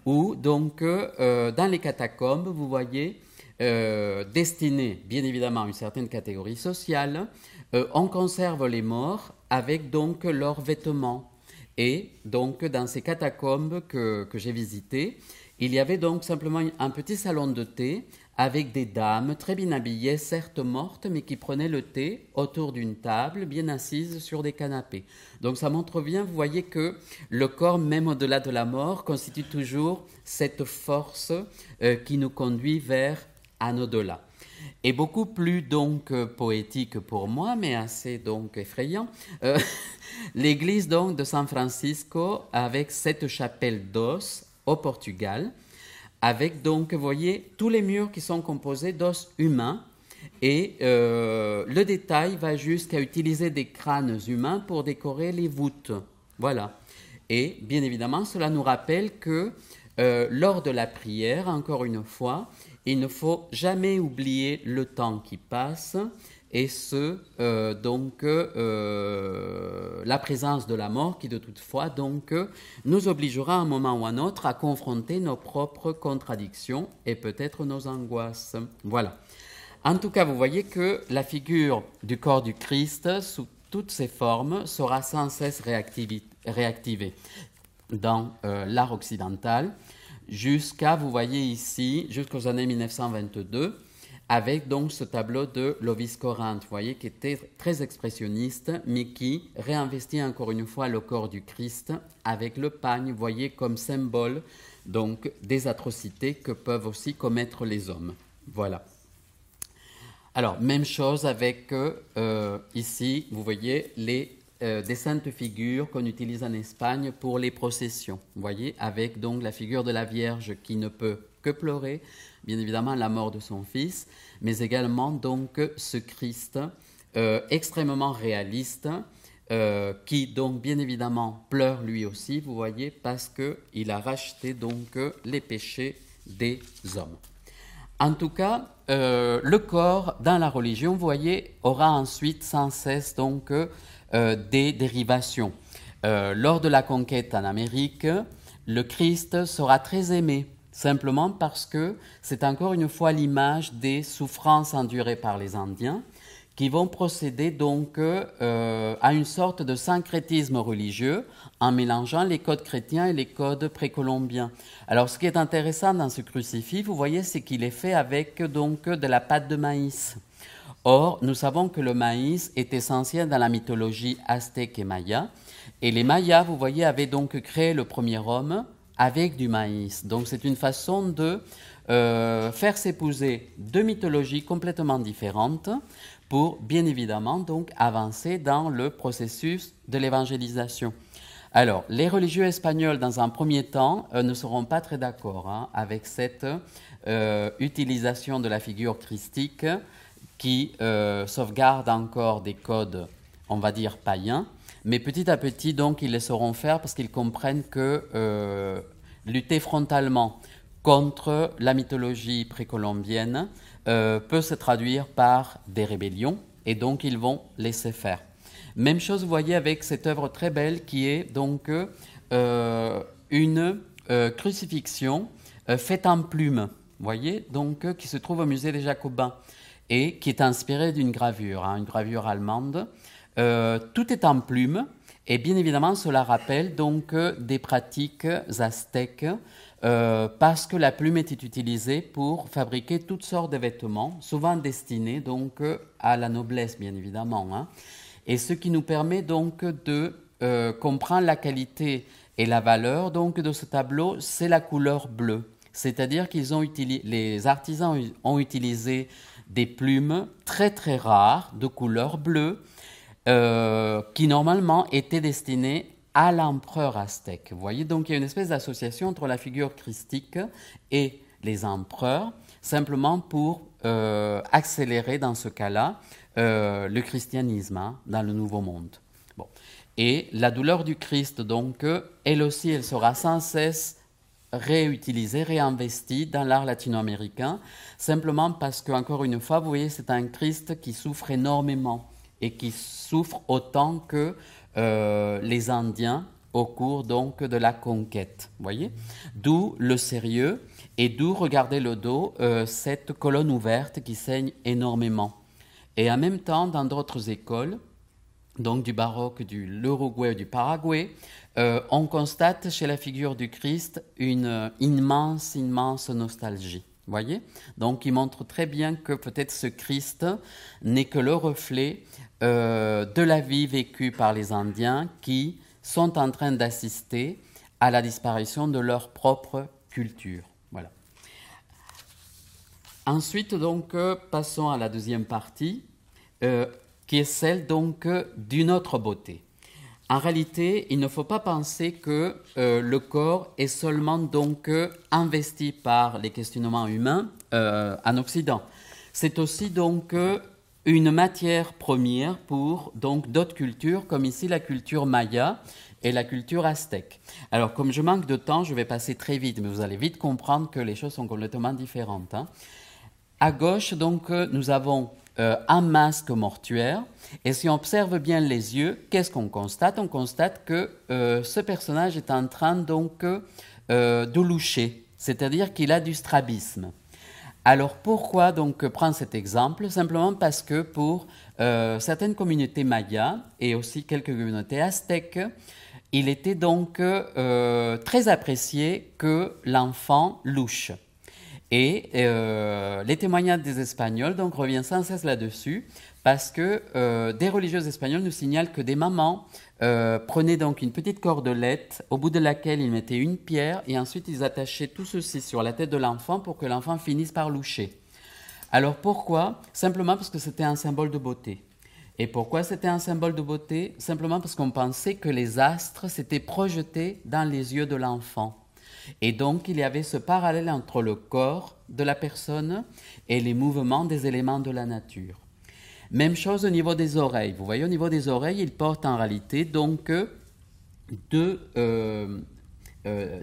où donc euh, dans les catacombes, vous voyez, euh, destinées destinés bien évidemment à une certaine catégorie sociale, euh, on conserve les morts avec donc leurs vêtements. Et donc dans ces catacombes que, que j'ai visitées, il y avait donc simplement un petit salon de thé avec des dames très bien habillées, certes mortes, mais qui prenaient le thé autour d'une table, bien assises sur des canapés. Donc ça montre bien, vous voyez que le corps, même au-delà de la mort, constitue toujours cette force euh, qui nous conduit vers un au-delà. Et beaucoup plus donc euh, poétique pour moi, mais assez donc effrayant, euh, l'église donc de San Francisco avec cette chapelle d'os au Portugal avec donc, vous voyez, tous les murs qui sont composés d'os humains. Et euh, le détail va jusqu'à utiliser des crânes humains pour décorer les voûtes. Voilà. Et bien évidemment, cela nous rappelle que euh, lors de la prière, encore une fois, il ne faut jamais oublier le temps qui passe et ce, euh, donc, euh, la présence de la mort qui, de toute donc, nous obligera à un moment ou à un autre à confronter nos propres contradictions et peut-être nos angoisses. Voilà. En tout cas, vous voyez que la figure du corps du Christ, sous toutes ses formes, sera sans cesse réactivée dans euh, l'art occidental jusqu'à, vous voyez ici, jusqu'aux années 1922 avec donc ce tableau de Lovis Corinth, vous voyez, qui était très expressionniste, mais qui réinvestit encore une fois le corps du Christ avec le pagne, vous voyez, comme symbole donc des atrocités que peuvent aussi commettre les hommes. Voilà. Alors, même chose avec euh, euh, ici, vous voyez, les euh, des saintes figures qu'on utilise en Espagne pour les processions. Vous voyez, avec donc la figure de la Vierge qui ne peut que pleurer, bien évidemment la mort de son fils, mais également donc ce Christ euh, extrêmement réaliste euh, qui donc bien évidemment pleure lui aussi, vous voyez, parce que il a racheté donc les péchés des hommes. En tout cas, euh, le corps dans la religion, vous voyez, aura ensuite sans cesse donc des dérivations. lors de la conquête en Amérique, le Christ sera très aimé simplement parce que c'est encore une fois l'image des souffrances endurées par les Indiens qui vont procéder donc euh, à une sorte de syncrétisme religieux en mélangeant les codes chrétiens et les codes précolombiens. Alors ce qui est intéressant dans ce crucifix, vous voyez, c'est qu'il est fait avec donc de la pâte de maïs. Or, nous savons que le maïs est essentiel dans la mythologie aztèque et maya. Et les Mayas, vous voyez, avaient donc créé le premier homme avec du maïs. Donc c'est une façon de euh, faire s'épouser deux mythologies complètement différentes pour bien évidemment avancer dans le processus de l'évangélisation. Alors, les religieux espagnols, dans un premier temps, euh, ne seront pas très d'accord hein, avec cette euh, utilisation de la figure christique qui sauvegarde encore des codes, on va dire, païens, mais petit à petit, donc, ils les sauront faire parce qu'ils comprennent que euh, lutter frontalement contre la mythologie précolombienne euh, peut se traduire par des rébellions et donc ils vont laisser faire. Même chose, vous voyez, avec cette œuvre très belle qui est donc euh, une crucifixion faite en plume, voyez, donc qui se trouve au musée des Jacobins et qui est inspirée d'une gravure, hein, une gravure allemande. Euh, tout est en plume et bien évidemment cela rappelle donc euh, des pratiques aztèques euh, parce que la plume était utilisée pour fabriquer toutes sortes de vêtements, souvent destinés donc à la noblesse bien évidemment, hein. et ce qui nous permet donc de comprendre la qualité et la valeur donc de ce tableau, c'est la couleur bleue. C'est-à-dire qu'ils ont utilisé, les artisans ont utilisé des plumes très très rares de couleur bleue euh, qui normalement était destiné à l'empereur aztèque. Vous voyez, donc il y a une espèce d'association entre la figure christique et les empereurs, simplement pour euh, accélérer dans ce cas-là euh, le christianisme hein, dans le Nouveau Monde. Et la douleur du Christ, donc, elle aussi, elle sera sans cesse réutilisée, réinvestie dans l'art latino-américain, simplement parce qu'encore une fois, vous voyez, c'est un Christ qui souffre énormément et qui souffrent autant que euh, les Indiens au cours donc de la conquête. Voyez, d'où le sérieux et d'où regardez le dos euh, cette colonne ouverte qui saigne énormément. Et en même temps, dans d'autres écoles, donc du baroque, de l'Uruguay du Paraguay, euh, on constate chez la figure du Christ une immense, immense nostalgie voyez Donc il montre très bien que peut-être ce Christ n'est que le reflet euh, de la vie vécue par les Indiens qui sont en train d'assister à la disparition de leur propre culture. Voilà. Ensuite, donc, euh, passons à la deuxième partie, euh, qui est celle donc d'une autre beauté. En réalité, il ne faut pas penser que euh, le corps est seulement donc euh, investi par les questionnements humains euh, en Occident. C'est aussi donc une matière première pour donc d'autres cultures, comme ici la culture maya et la culture aztèque. Alors, comme je manque de temps, je vais passer très vite, mais vous allez vite comprendre que les choses sont complètement différentes. Hein. À gauche, donc, nous avons euh, un masque mortuaire. Et si on observe bien les yeux, qu'est-ce qu'on constate On constate que euh, ce personnage est en train donc euh, de loucher, c'est-à-dire qu'il a du strabisme. Alors pourquoi donc prendre cet exemple Simplement parce que pour certaines communautés mayas et aussi quelques communautés aztèques, il était donc très apprécié que l'enfant louche. Et euh, les témoignages des Espagnols, donc revient sans cesse là-dessus, parce que euh, des religieuses espagnoles nous signalent que des mamans euh, prenaient donc une petite cordelette au bout de laquelle ils mettaient une pierre et ensuite ils attachaient tout ceci sur la tête de l'enfant pour que l'enfant finisse par loucher. Alors pourquoi Simplement parce que c'était un symbole de beauté. Et pourquoi c'était un symbole de beauté Simplement parce qu'on pensait que les astres s'étaient projetés dans les yeux de l'enfant. Et donc, il y avait ce parallèle entre le corps de la personne et les mouvements des éléments de la nature. Même chose au niveau des oreilles. Vous voyez, au niveau des oreilles, il porte en réalité donc euh, euh,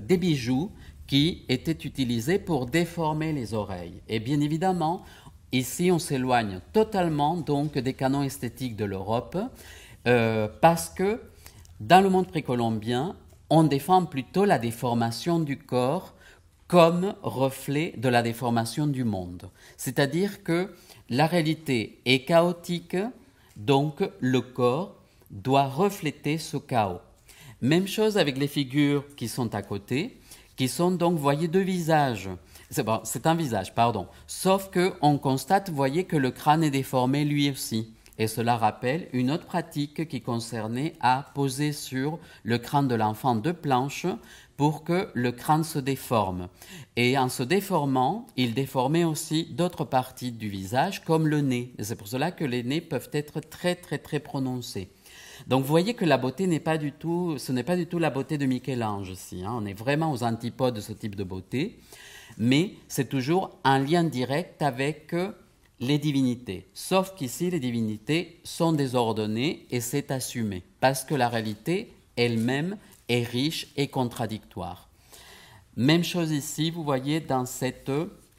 des bijoux qui étaient utilisés pour déformer les oreilles. Et bien évidemment, ici, on s'éloigne totalement donc des canons esthétiques de l'Europe euh, parce que dans le monde précolombien, on défend plutôt la déformation du corps comme reflet de la déformation du monde. C'est-à-dire que la réalité est chaotique, donc le corps doit refléter ce chaos. Même chose avec les figures qui sont à côté, qui sont donc, voyez, deux visages. C'est un visage, pardon. Sauf que on constate, voyez, que le crâne est déformé lui aussi. Et cela rappelle une autre pratique qui concernait à poser sur le crâne de l'enfant deux planches pour que le crâne se déforme. Et en se déformant, il déformait aussi d'autres parties du visage, comme le nez. c'est pour cela que les nez peuvent être très très très prononcés. Donc vous voyez que la beauté n'est pas du tout, ce n'est pas du tout la beauté de Michel-Ange ici. Hein. On est vraiment aux antipodes de ce type de beauté, mais c'est toujours un lien direct avec les divinités. Sauf qu'ici, les divinités sont désordonnées et c'est assumé, parce que la réalité elle-même est riche et contradictoire. Même chose ici, vous voyez dans,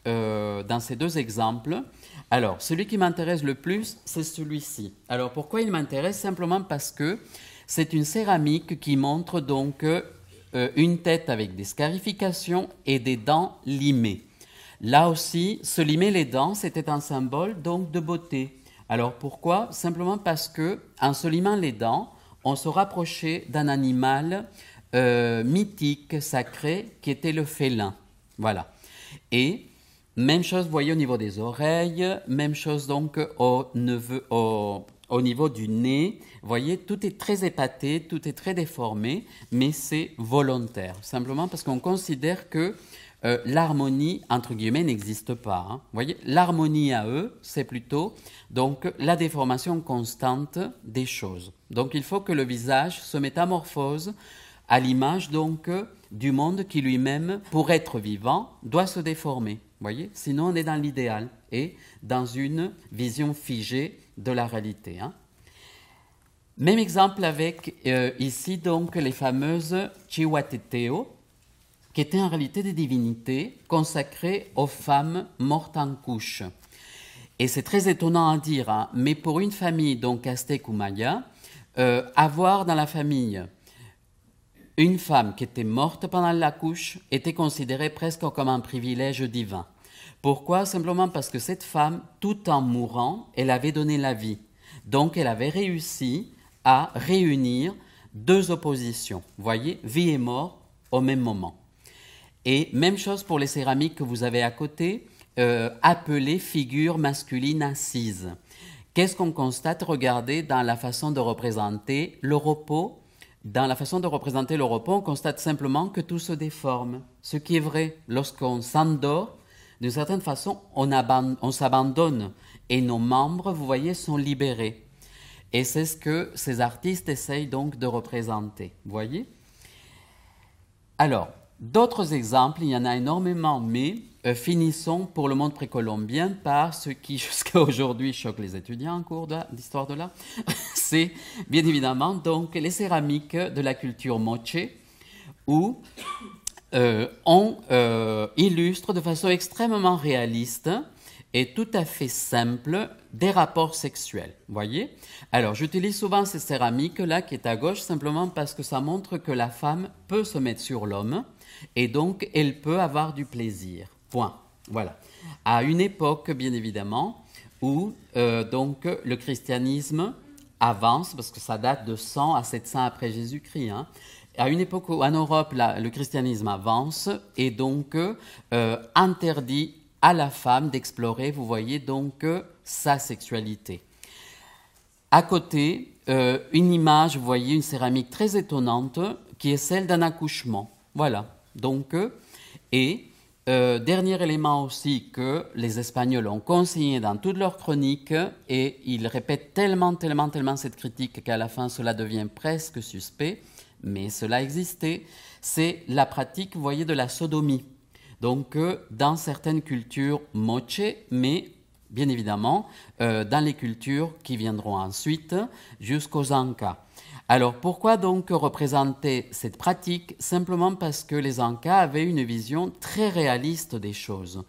euh, ces deux exemples. Alors, celui qui m'intéresse le plus, c'est celui-ci. Alors, pourquoi il m'intéresse Simplement parce que c'est une céramique qui montre donc euh, une tête avec des scarifications et des dents limées. Là aussi, se limer les dents, c'était un symbole donc de beauté. Alors pourquoi Simplement parce que en se limant les dents, on se rapprochait d'un animal euh, mythique, sacré, qui était le félin. Voilà. Et même chose, vous voyez, au niveau des oreilles, même chose donc au, au niveau du nez. Vous voyez, tout est très épaté, tout est très déformé, mais c'est volontaire. Simplement parce qu'on considère que euh, l'harmonie, entre guillemets, n'existe pas. Hein. voyez, l'harmonie à eux, c'est plutôt donc la déformation constante des choses. Donc il faut que le visage se métamorphose à l'image donc du monde qui lui-même, pour être vivant, doit se déformer. voyez, sinon on est dans l'idéal et dans une vision figée de la réalité. Hein. Même exemple avec euh, ici donc les fameuses Chihuateteo, qui étaient en réalité des divinités consacrées aux femmes mortes en couche. Et c'est très étonnant à dire, hein, mais pour une famille, donc aztèque ou maya, euh, avoir dans la famille une femme qui était morte pendant la couche était considéré presque comme un privilège divin. Pourquoi Simplement parce que cette femme, tout en mourant, elle avait donné la vie. Donc elle avait réussi à réunir deux oppositions, voyez, vie et mort au même moment. Et même chose pour les céramiques que vous avez à côté, euh, appelées figures masculines assises. Qu'est-ce qu'on constate Regardez dans la façon de représenter le repos. Dans la façon de représenter le repos, on constate simplement que tout se déforme. Ce qui est vrai, lorsqu'on s'endort, d'une certaine façon, on, on s'abandonne et nos membres, vous voyez, sont libérés. Et c'est ce que ces artistes essayent donc de représenter. Vous voyez Alors, D'autres exemples, il y en a énormément, mais euh, finissons pour le monde précolombien par ce qui jusqu'à aujourd'hui choque les étudiants en cours d'histoire de l'art. C'est bien évidemment donc les céramiques de la culture moche où euh, on euh, illustre de façon extrêmement réaliste et tout à fait simple des rapports sexuels. Voyez Alors, j'utilise souvent ces céramiques-là qui est à gauche simplement parce que ça montre que la femme peut se mettre sur l'homme et donc, elle peut avoir du plaisir. Point. Voilà. À une époque, bien évidemment, où euh, donc le christianisme avance, parce que ça date de 100 à 700 après Jésus-Christ. Hein. à une époque où en Europe le christianisme avance et donc euh, interdit à la femme d'explorer, vous voyez donc euh, sa sexualité. À côté, une image, vous voyez une céramique très étonnante qui est celle d'un accouchement. Voilà. Donc, et euh, dernier élément aussi que les Espagnols ont consigné dans toutes leurs chroniques, et ils répètent tellement, tellement, tellement cette critique qu'à la fin cela devient presque suspect, mais cela existait, c'est la pratique, voyez, de la sodomie. Donc euh, dans certaines cultures moche, mais bien évidemment euh, dans les cultures qui viendront ensuite jusqu'aux Ancas. Alors pourquoi donc représenter cette pratique Simplement parce que les Incas avaient une vision très réaliste des choses.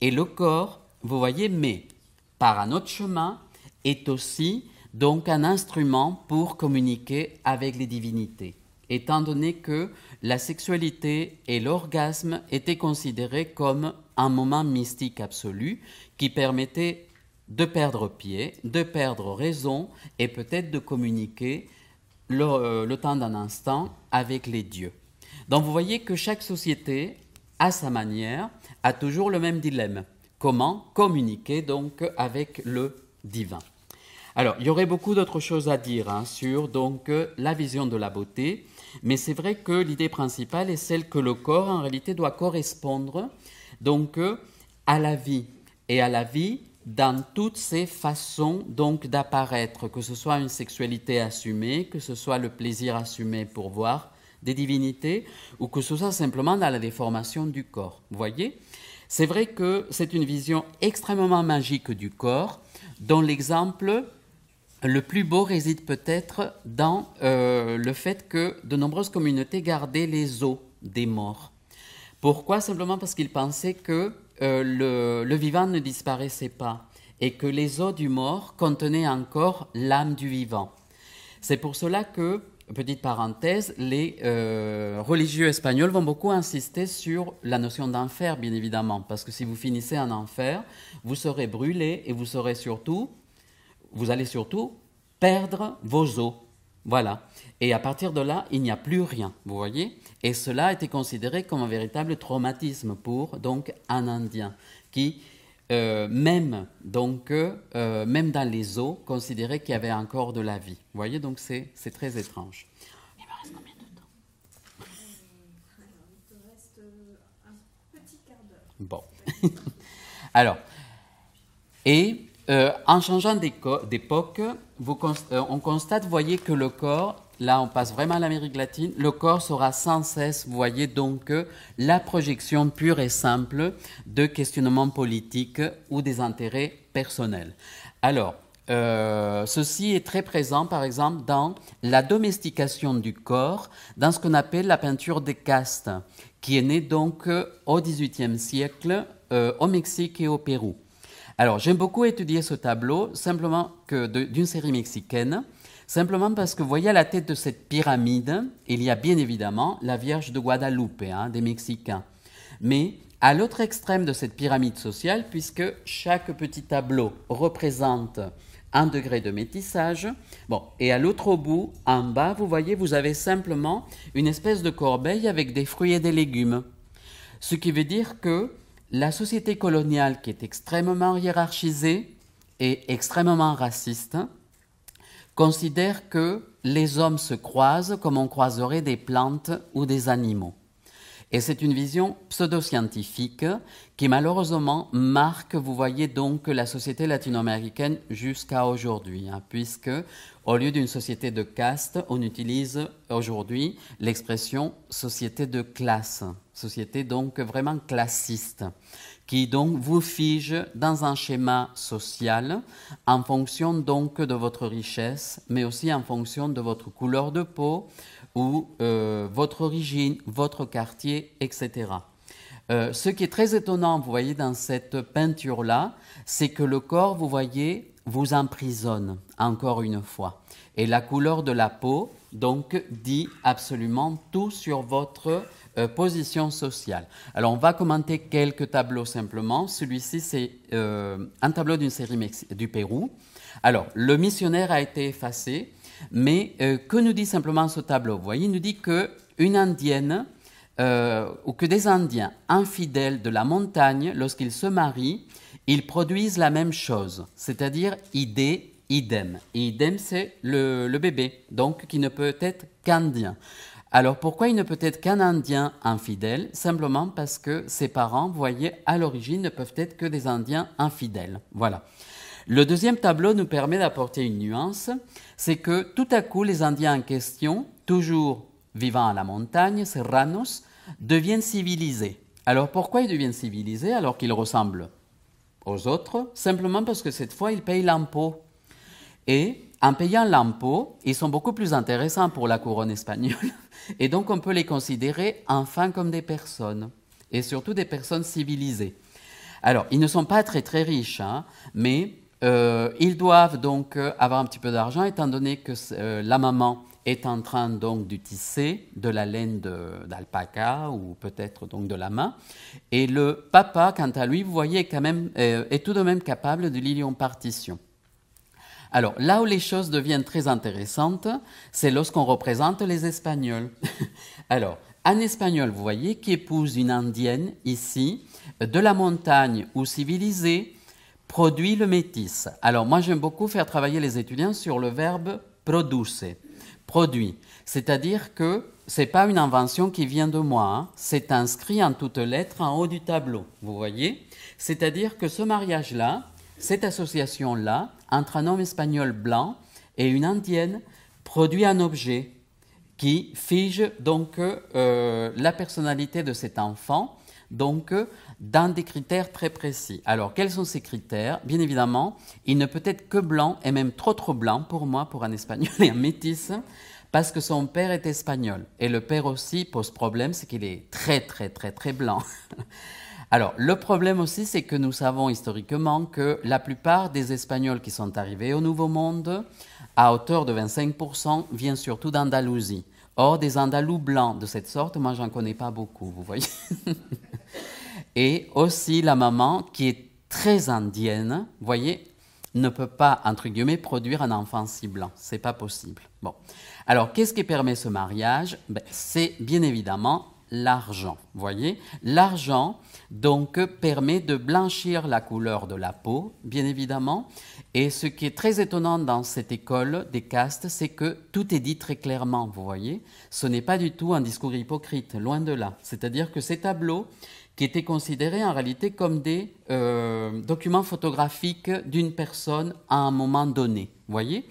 Et le corps, vous voyez, mais par un autre chemin, est aussi donc un instrument pour communiquer avec les divinités, étant donné que la sexualité et l'orgasme étaient considérés comme un moment mystique absolu qui permettait de perdre pied, de perdre raison et peut-être de communiquer euh, le, temps d'un instant avec les dieux. Donc vous voyez que chaque société, à sa manière, a toujours le même dilemme. Comment communiquer donc avec le divin Alors, il y aurait beaucoup d'autres choses à dire hein, sur donc euh, la vision de la beauté, mais c'est vrai que l'idée principale est celle que le corps en réalité doit correspondre donc euh, à la vie et à la vie dans toutes ces façons donc d'apparaître, que ce soit une sexualité assumée, que ce soit le plaisir assumé pour voir des divinités, ou que ce soit simplement dans la déformation du corps. Vous voyez C'est vrai que c'est une vision extrêmement magique du corps, dont l'exemple le plus beau réside peut-être dans euh, le fait que de nombreuses communautés gardaient les os des morts. Pourquoi Simplement parce qu'ils pensaient que euh, le, vivant ne disparaissait pas et que les os du mort contenaient encore l'âme du vivant. C'est pour cela que, petite parenthèse, les euh, religieux espagnols vont beaucoup insister sur la notion d'enfer, bien évidemment, parce que si vous finissez en enfer, vous serez brûlé et vous serez surtout, vous allez surtout perdre vos os. Voilà. Et à partir de là, il n'y a plus rien, vous voyez et cela était considéré comme un véritable traumatisme pour donc un Indien qui euh, même donc euh, même dans les eaux considérait qu'il y avait encore de la vie. Vous voyez donc c'est c'est très étrange. Il me reste combien de temps Il me reste euh, un petit quart d'heure. Bon. Alors et en changeant d'époque, on constate, voyez, que le corps Là, on passe vraiment à l'Amérique latine. Le corps sera sans cesse, vous voyez donc, la projection pure et simple de questionnements politiques ou des intérêts personnels. Alors, euh, ceci est très présent, par exemple, dans la domestication du corps, dans ce qu'on appelle la peinture des castes, qui est née donc euh, au XVIIIe siècle euh, au Mexique et au Pérou. Alors, j'aime beaucoup étudier ce tableau, simplement que d'une série mexicaine, Simplement parce que, vous voyez, à la tête de cette pyramide, il y a bien évidemment la Vierge de Guadalupe, hein, des Mexicains. Mais à l'autre extrême de cette pyramide sociale, puisque chaque petit tableau représente un degré de métissage. Bon, et à l'autre bout, en bas, vous voyez, vous avez simplement une espèce de corbeille avec des fruits et des légumes. Ce qui veut dire que la société coloniale, qui est extrêmement hiérarchisée et extrêmement raciste, considère que les hommes se croisent comme on croiserait des plantes ou des animaux. Et c'est une vision pseudo-scientifique qui malheureusement marque, vous voyez donc, la société latino-américaine jusqu'à aujourd'hui, hein, puisque au lieu d'une société de caste, on utilise aujourd'hui l'expression société de classe, société donc vraiment classiste, qui donc vous fige dans un schéma social en fonction donc de votre richesse, mais aussi en fonction de votre couleur de peau ou euh, votre origine, votre quartier, etc. Euh, ce qui est très étonnant, vous voyez, dans cette peinture-là, c'est que le corps, vous voyez, vous emprisonne, encore une fois. Et la couleur de la peau, donc, dit absolument tout sur votre euh, position sociale. Alors on va commenter quelques tableaux simplement. Celui-ci, c'est euh, un tableau d'une série du Pérou. Alors, le missionnaire a été effacé, mais euh, que nous dit simplement ce tableau Vous voyez, il nous dit que une indienne ou que des indiens infidèles de la montagne, lorsqu'ils se marient, ils produisent la même chose, c'est-à-dire idée idem. idem, c'est le, le, bébé, donc qui ne peut être qu'indien. Alors pourquoi il ne peut être qu'un Indien infidèle Simplement parce que ses parents, vous voyez, à l'origine ne peuvent être que des Indiens infidèles. Voilà. Le deuxième tableau nous permet d'apporter une nuance, c'est que tout à coup les Indiens en question, toujours vivant à la montagne, serranos, deviennent civilisés. Alors pourquoi ils deviennent civilisés alors qu'ils ressemblent aux autres Simplement parce que cette fois ils payent l'impôt. Et en payant l'impôt, ils sont beaucoup plus intéressants pour la couronne espagnole. Et donc, on peut les considérer enfin comme des personnes, et surtout des personnes civilisées. Alors, ils ne sont pas très très riches, hein, mais euh, ils doivent donc euh, avoir un petit peu d'argent, étant donné que euh, la maman est en train donc de tisser de la laine d'alpaca ou peut-être donc de la main. Et le papa, quant à lui, vous voyez, est tout de même capable de lire en partition. Alors là où les choses deviennent très intéressantes, c'est lorsqu'on représente les Espagnols. Alors, un Espagnol, vous voyez, qui épouse une Indienne ici, de la montagne ou civilisée, produit le métis. Alors moi j'aime beaucoup faire travailler les étudiants sur le verbe produce, produit. C'est-à-dire que ce n'est pas une invention qui vient de moi, hein. c'est inscrit en toutes lettres en haut du tableau, vous voyez C'est-à-dire que ce mariage-là, cette association-là, entre un homme espagnol blanc et une indienne, produit un objet qui fige donc euh, la personnalité de cet enfant, donc dans des critères très précis. Alors, quels sont ces critères Bien évidemment, il ne peut être que blanc, et même trop trop blanc pour moi, pour un espagnol et un métis, parce que son père est espagnol. Et le père aussi pose problème, c'est qu'il est très très très très blanc. Alors, le problème aussi, c'est que nous savons historiquement que la plupart des Espagnols qui sont arrivés au Nouveau Monde, à hauteur de 25%, viennent surtout d'Andalousie. Or, des Andalous blancs de cette sorte, moi, j'en connais pas beaucoup, vous voyez. Et aussi la maman, qui est très indienne, vous voyez, ne peut pas, entre guillemets, produire un enfant si blanc. C'est pas possible. Bon. Alors, qu'est-ce qui permet ce mariage ben, C'est bien évidemment l'argent. Voyez, l'argent donc permet de blanchir la couleur de la peau, bien évidemment. Et ce qui est très étonnant dans cette école des castes, c'est que tout est dit très clairement. Vous voyez, ce n'est pas du tout un discours hypocrite, loin de là. C'est-à-dire que ces tableaux qui étaient considérés en réalité comme des euh, documents photographiques d'une personne à un moment donné, voyez,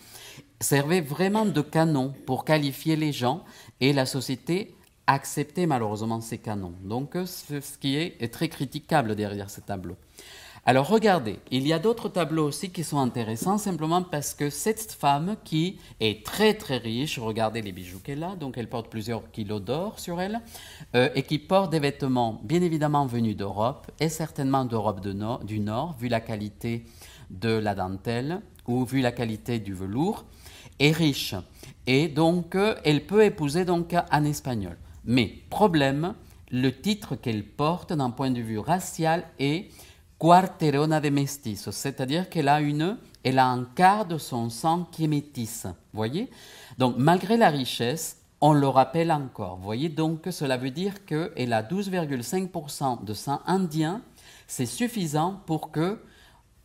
servaient vraiment de canon pour qualifier les gens et la société accepter malheureusement ces canons. Donc euh, ce qui est, très critiquable derrière ce tableau. Alors regardez, il y a d'autres tableaux aussi qui sont intéressants simplement parce que cette femme qui est très très riche, regardez les bijoux qu'elle a, donc elle porte plusieurs kilos d'or sur elle, euh, et qui porte des vêtements bien évidemment venus d'Europe et certainement d'Europe du Nord, vu la qualité de la dentelle ou vu la qualité du velours, est riche. Et donc euh, elle peut épouser donc un espagnol. Mais problème, le titre qu'elle porte d'un point de vue racial est Quarterona de Mestizo, c'est-à-dire qu'elle a une elle a un quart de son sang qui est métisse. Voyez Donc malgré la richesse, on le rappelle encore. Voyez donc cela veut dire qu'elle a 12,5% de sang indien. C'est suffisant pour que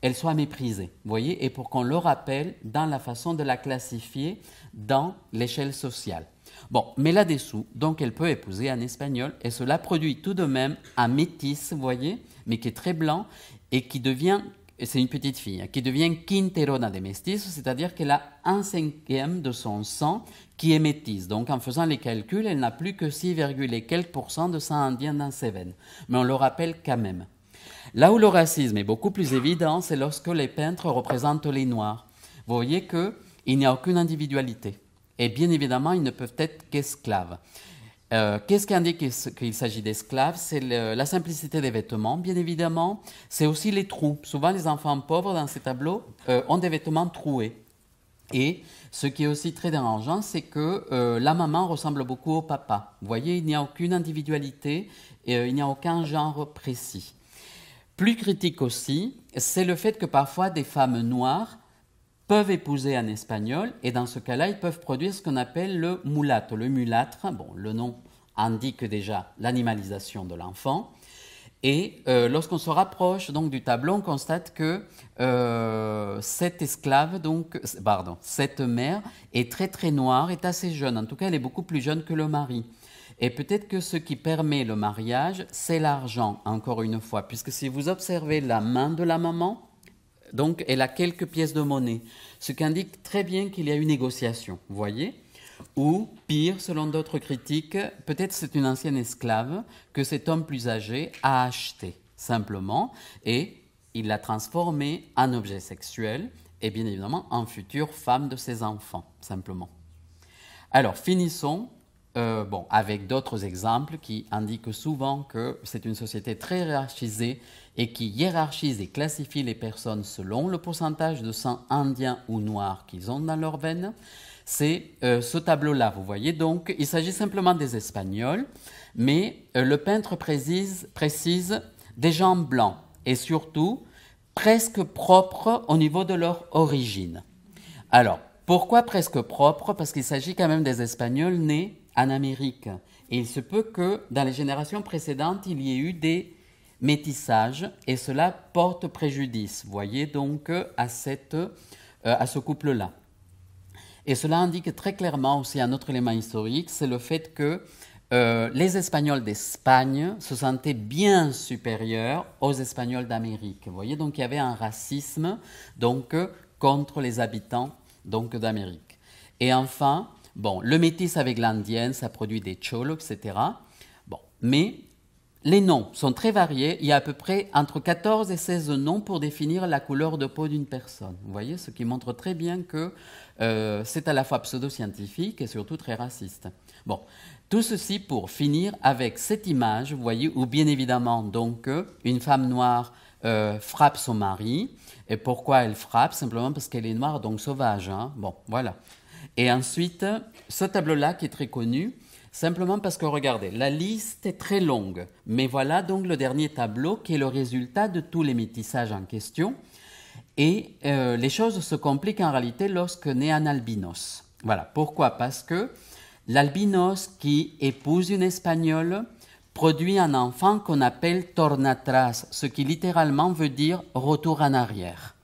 elle soit méprisée, voyez, et pour qu'on le rappelle dans la façon de la classifier dans l'échelle sociale. Bon, mais là-dessous, donc elle peut épouser un Espagnol, et cela produit tout de même un métis, vous voyez, mais qui est très blanc, et qui devient, c'est une petite fille, hein, qui devient Quinterona de Mestis, c'est-à-dire qu'elle a un cinquième de son sang qui est métis. Donc en faisant les calculs, elle n'a plus que 6, quelques pourcents de sang indien dans ses veines. Mais on le rappelle quand même. Là où le racisme est beaucoup plus évident, c'est lorsque les peintres représentent les Noirs. Vous voyez qu'il n'y a aucune individualité et bien évidemment, ils ne peuvent être qu'esclaves. Euh, qu'est-ce qui indique qu'il s'agit d'esclaves C'est la simplicité des vêtements, bien évidemment. C'est aussi les trous. Souvent, les enfants pauvres dans ces tableaux euh, ont des vêtements troués. Et ce qui est aussi très dérangeant, c'est que euh, la maman ressemble beaucoup au papa. Vous voyez, il n'y a aucune individualité, et, il n'y a aucun genre précis. Plus critique aussi, c'est le fait que parfois des femmes noires peuvent épouser un espagnol et dans ce cas-là, ils peuvent produire ce qu'on appelle le mulato, le mulâtre. Bon, le nom indique déjà l'animalisation de l'enfant. Et euh, lorsqu'on se rapproche donc du tableau, on constate que euh, cette esclave, donc, pardon, cette mère est très très noire, est assez jeune. En tout cas, elle est beaucoup plus jeune que le mari. Et peut-être que ce qui permet le mariage, c'est l'argent, encore une fois, puisque si vous observez la main de la maman, donc, elle a quelques pièces de monnaie, ce qui indique très bien qu'il y a eu négociation, vous voyez Ou, pire, selon d'autres critiques, peut-être c'est une ancienne esclave que cet homme plus âgé a achetée simplement, et il l'a transformée en objet sexuel, et bien évidemment en future femme de ses enfants, simplement. Alors, finissons euh, bon, avec d'autres exemples qui indiquent souvent que c'est une société très hiérarchisée et qui hiérarchise et classifie les personnes selon le pourcentage de sang indien ou noir qu'ils ont dans leurs veines. C'est euh, ce tableau-là, vous voyez donc. Il s'agit simplement des Espagnols, mais euh, le peintre précise, précise des gens blancs et surtout presque propres au niveau de leur origine. Alors, pourquoi presque propres Parce qu'il s'agit quand même des Espagnols nés en Amérique. Et il se peut que dans les générations précédentes, il y ait eu des métissages et cela porte préjudice, voyez donc, à, cette, euh, à ce couple-là. Et cela indique très clairement aussi un autre élément historique, c'est le fait que euh, les Espagnols d'Espagne se sentaient bien supérieurs aux Espagnols d'Amérique. voyez, donc il y avait un racisme donc, contre les habitants donc d'Amérique. Et enfin, Bon, le métis avec l'Indienne, ça produit des cholos, etc. Bon, mais les noms sont très variés. Il y a à peu près entre 14 et 16 noms pour définir la couleur de peau d'une personne. Vous voyez, ce qui montre très bien que euh, c'est à la fois pseudo-scientifique et surtout très raciste. Bon, tout ceci pour finir avec cette image, vous voyez, où bien évidemment, donc, une femme noire euh, frappe son mari. Et pourquoi elle frappe Simplement parce qu'elle est noire, donc sauvage. Hein. bon, voilà. Et ensuite, ce tableau-là qui est très connu, simplement parce que regardez, la liste est très longue, mais voilà donc le dernier tableau qui est le résultat de tous les métissages en question. Et euh, les choses se compliquent en réalité lorsque naît un albinos. Voilà, pourquoi Parce que l'albinos qui épouse une espagnole produit un enfant qu'on appelle tornatras, ce qui littéralement veut dire retour en arrière.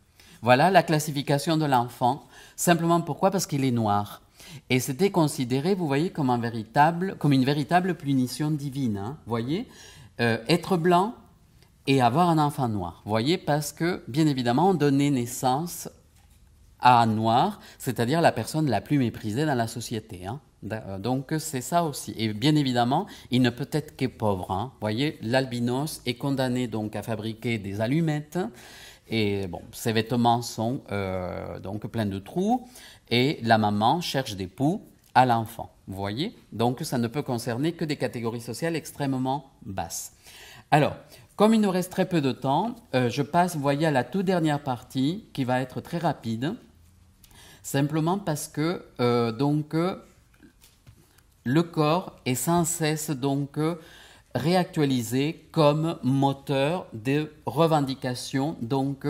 Voilà la classification de l'enfant Simplement pourquoi Parce qu'il est noir. Et c'était considéré, vous voyez, comme, un véritable, comme une véritable punition divine. Hein, voyez euh, Être blanc et avoir un enfant noir. voyez Parce que, bien évidemment, on donnait naissance à un noir, c'est-à-dire la personne la plus méprisée dans la société. Hein. Euh, donc c'est ça aussi. Et bien évidemment, il ne peut être que pauvre. Hein. Vous voyez, l'albinos est condamné donc à fabriquer des allumettes. Et bon, ces vêtements sont euh, donc pleins de trous et la maman cherche des poux à l'enfant. Vous voyez Donc ça ne peut concerner que des catégories sociales extrêmement basses. Alors, comme il nous reste très peu de temps, euh, je passe, voyez, à la toute dernière partie qui va être très rapide, simplement parce que euh, donc le corps est sans cesse donc réactualisé comme moteur de revendications donc,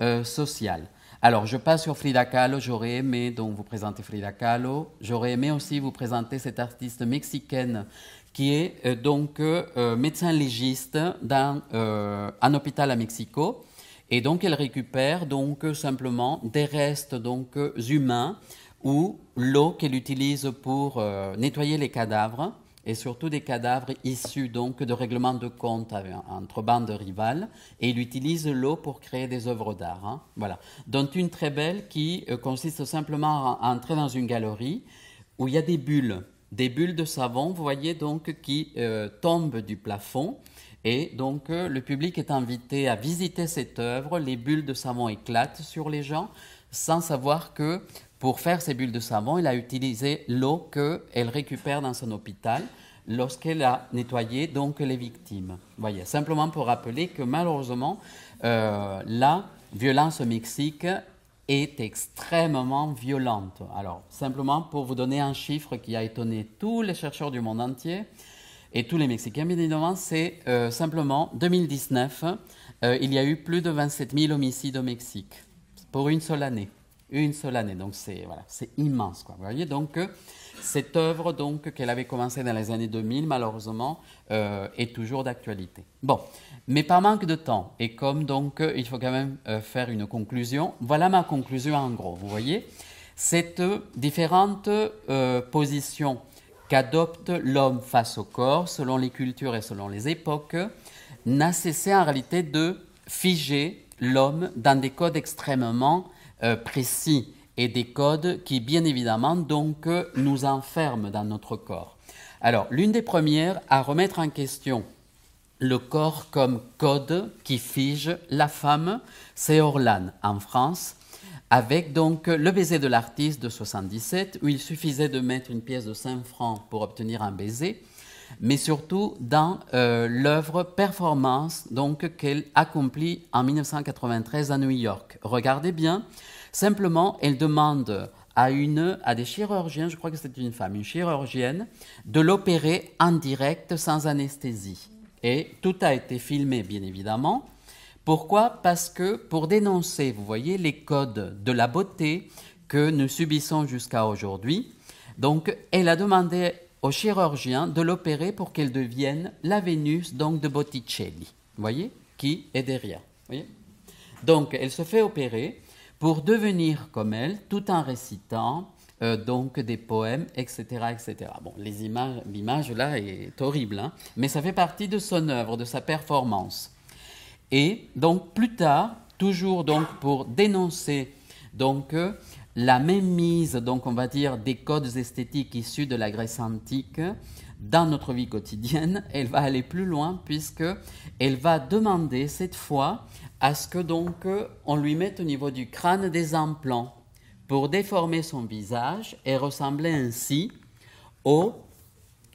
euh, sociales. Alors, je passe sur Frida Kahlo. J'aurais aimé donc vous présenter Frida Kahlo. J'aurais aimé aussi vous présenter cette artiste mexicaine qui est euh, donc euh, médecin légiste dans un hôpital à Mexico. Et donc, elle récupère donc simplement des restes donc humains ou l'eau qu'elle utilise pour nettoyer les cadavres et surtout des cadavres issus donc de règlements de compte entre bandes rivales, et il utilise l'eau pour créer des œuvres d'art. Hein. voilà. Dont une très belle qui euh, consiste simplement à, entrer dans une galerie où il y a des bulles, des bulles de savon, vous voyez donc, qui euh, tombent du plafond. Et donc, euh, le public est invité à visiter cette œuvre. Les bulles de savon éclatent sur les gens sans savoir que pour faire ses bulles de savon, elle a utilisé l'eau qu'elle récupère dans son hôpital lorsqu'elle a nettoyé donc les victimes. Voyez, simplement pour rappeler que malheureusement, euh, la violence au Mexique est extrêmement violente. Alors, simplement pour vous donner un chiffre qui a étonné tous les chercheurs du monde entier et tous les Mexicains, bien évidemment, c'est euh, simplement 2019, euh, il y a eu plus de 27 000 homicides au Mexique pour une seule année une seule année. Donc c'est voilà, c'est immense Vous voyez donc euh, cette œuvre donc qu'elle avait commencée dans les années 2000 malheureusement euh, est toujours d'actualité. Bon, mais par manque de temps et comme donc euh, il faut quand même faire une conclusion. Voilà ma conclusion en gros. Vous voyez cette différente position positions qu'adopte l'homme face au corps selon les cultures et selon les époques n'a cessé en réalité de figer l'homme dans des codes extrêmement euh, précis et des codes qui, bien évidemment, donc, euh, nous enferment dans notre corps. Alors, l'une des premières à remettre en question le corps comme code qui fige la femme, c'est Orlan en France, avec donc le baiser de l'artiste de 77, où il suffisait de mettre une pièce de 5 francs pour obtenir un baiser mais surtout dans euh, l'œuvre Performance donc qu'elle accomplit en 1993 à New York. Regardez bien, simplement elle demande à une à des chirurgiens, je crois que c'est une femme, une chirurgienne, de l'opérer en direct sans anesthésie. Et tout a été filmé bien évidemment. Pourquoi Parce que pour dénoncer, vous voyez, les codes de la beauté que nous subissons jusqu'à aujourd'hui, donc elle a demandé au chirurgien de l'opérer pour qu'elle devienne la Vénus donc de Botticelli, voyez, qui est derrière. Voyez donc elle se fait opérer pour devenir comme elle, tout en récitant euh, donc des poèmes, etc., etc. Bon, les images, l'image là est horrible, hein, mais ça fait partie de son œuvre, de sa performance. Et donc plus tard, toujours donc pour dénoncer donc euh, la même mise, donc on va dire, des codes esthétiques issus de la Grèce antique dans notre vie quotidienne, elle va aller plus loin puisque elle va demander cette fois à ce que donc on lui mette au niveau du crâne des implants pour déformer son visage et ressembler ainsi au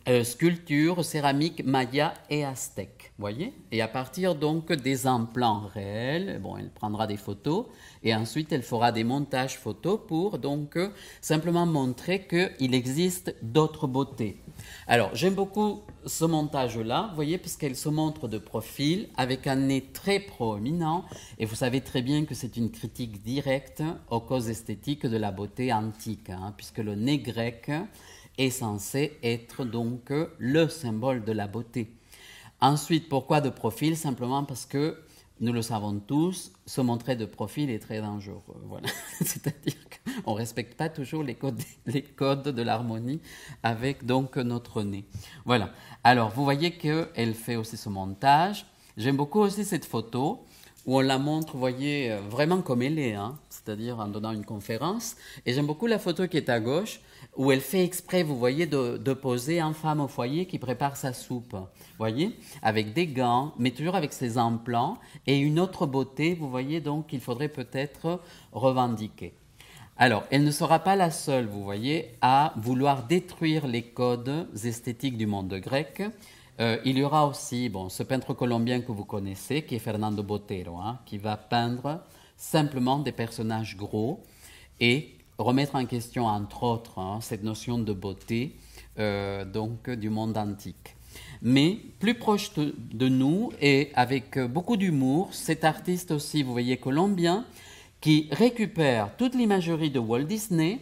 euh, sculptures, céramiques maya et aztèques, voyez Et à partir donc des implants réels, bon, elle prendra des photos et ensuite elle fera des montages photos pour donc simplement montrer qu'il existe d'autres beautés. Alors j'aime beaucoup ce montage-là, vous voyez, puisqu'elle se montre de profil avec un nez très prominent. et vous savez très bien que c'est une critique directe aux causes esthétiques de la beauté antique, hein, puisque le nez grec est censé être donc euh, le symbole de la beauté. Ensuite, pourquoi de profil Simplement parce que nous le savons tous, se montrer de profil est très dangereux. Voilà. C'est-à-dire qu'on ne respecte pas toujours les codes, les codes de l'harmonie avec donc notre nez. Voilà. Alors, vous voyez qu'elle fait aussi ce montage. J'aime beaucoup aussi cette photo où on la montre, vous voyez, euh, vraiment comme elle est, hein. c'est-à-dire en donnant une conférence. Et j'aime beaucoup la photo qui est à gauche, où elle fait exprès, vous voyez, de, poser en femme au foyer qui prépare sa soupe, vous voyez, avec des gants, mais toujours avec ses implants et une autre beauté, vous voyez, donc qu'il faudrait peut-être revendiquer. Alors, elle ne sera pas la seule, vous voyez, à vouloir détruire les codes esthétiques du monde grec. Euh, il y aura aussi bon, ce peintre colombien que vous connaissez, qui est Fernando Botero, hein, qui va peindre simplement des personnages gros et remettre en question, entre autres, hein, cette notion de beauté euh, donc, du monde antique. Mais plus proche de, de nous et avec beaucoup d'humour, cet artiste aussi, vous voyez, colombien, qui récupère toute l'imagerie de Walt Disney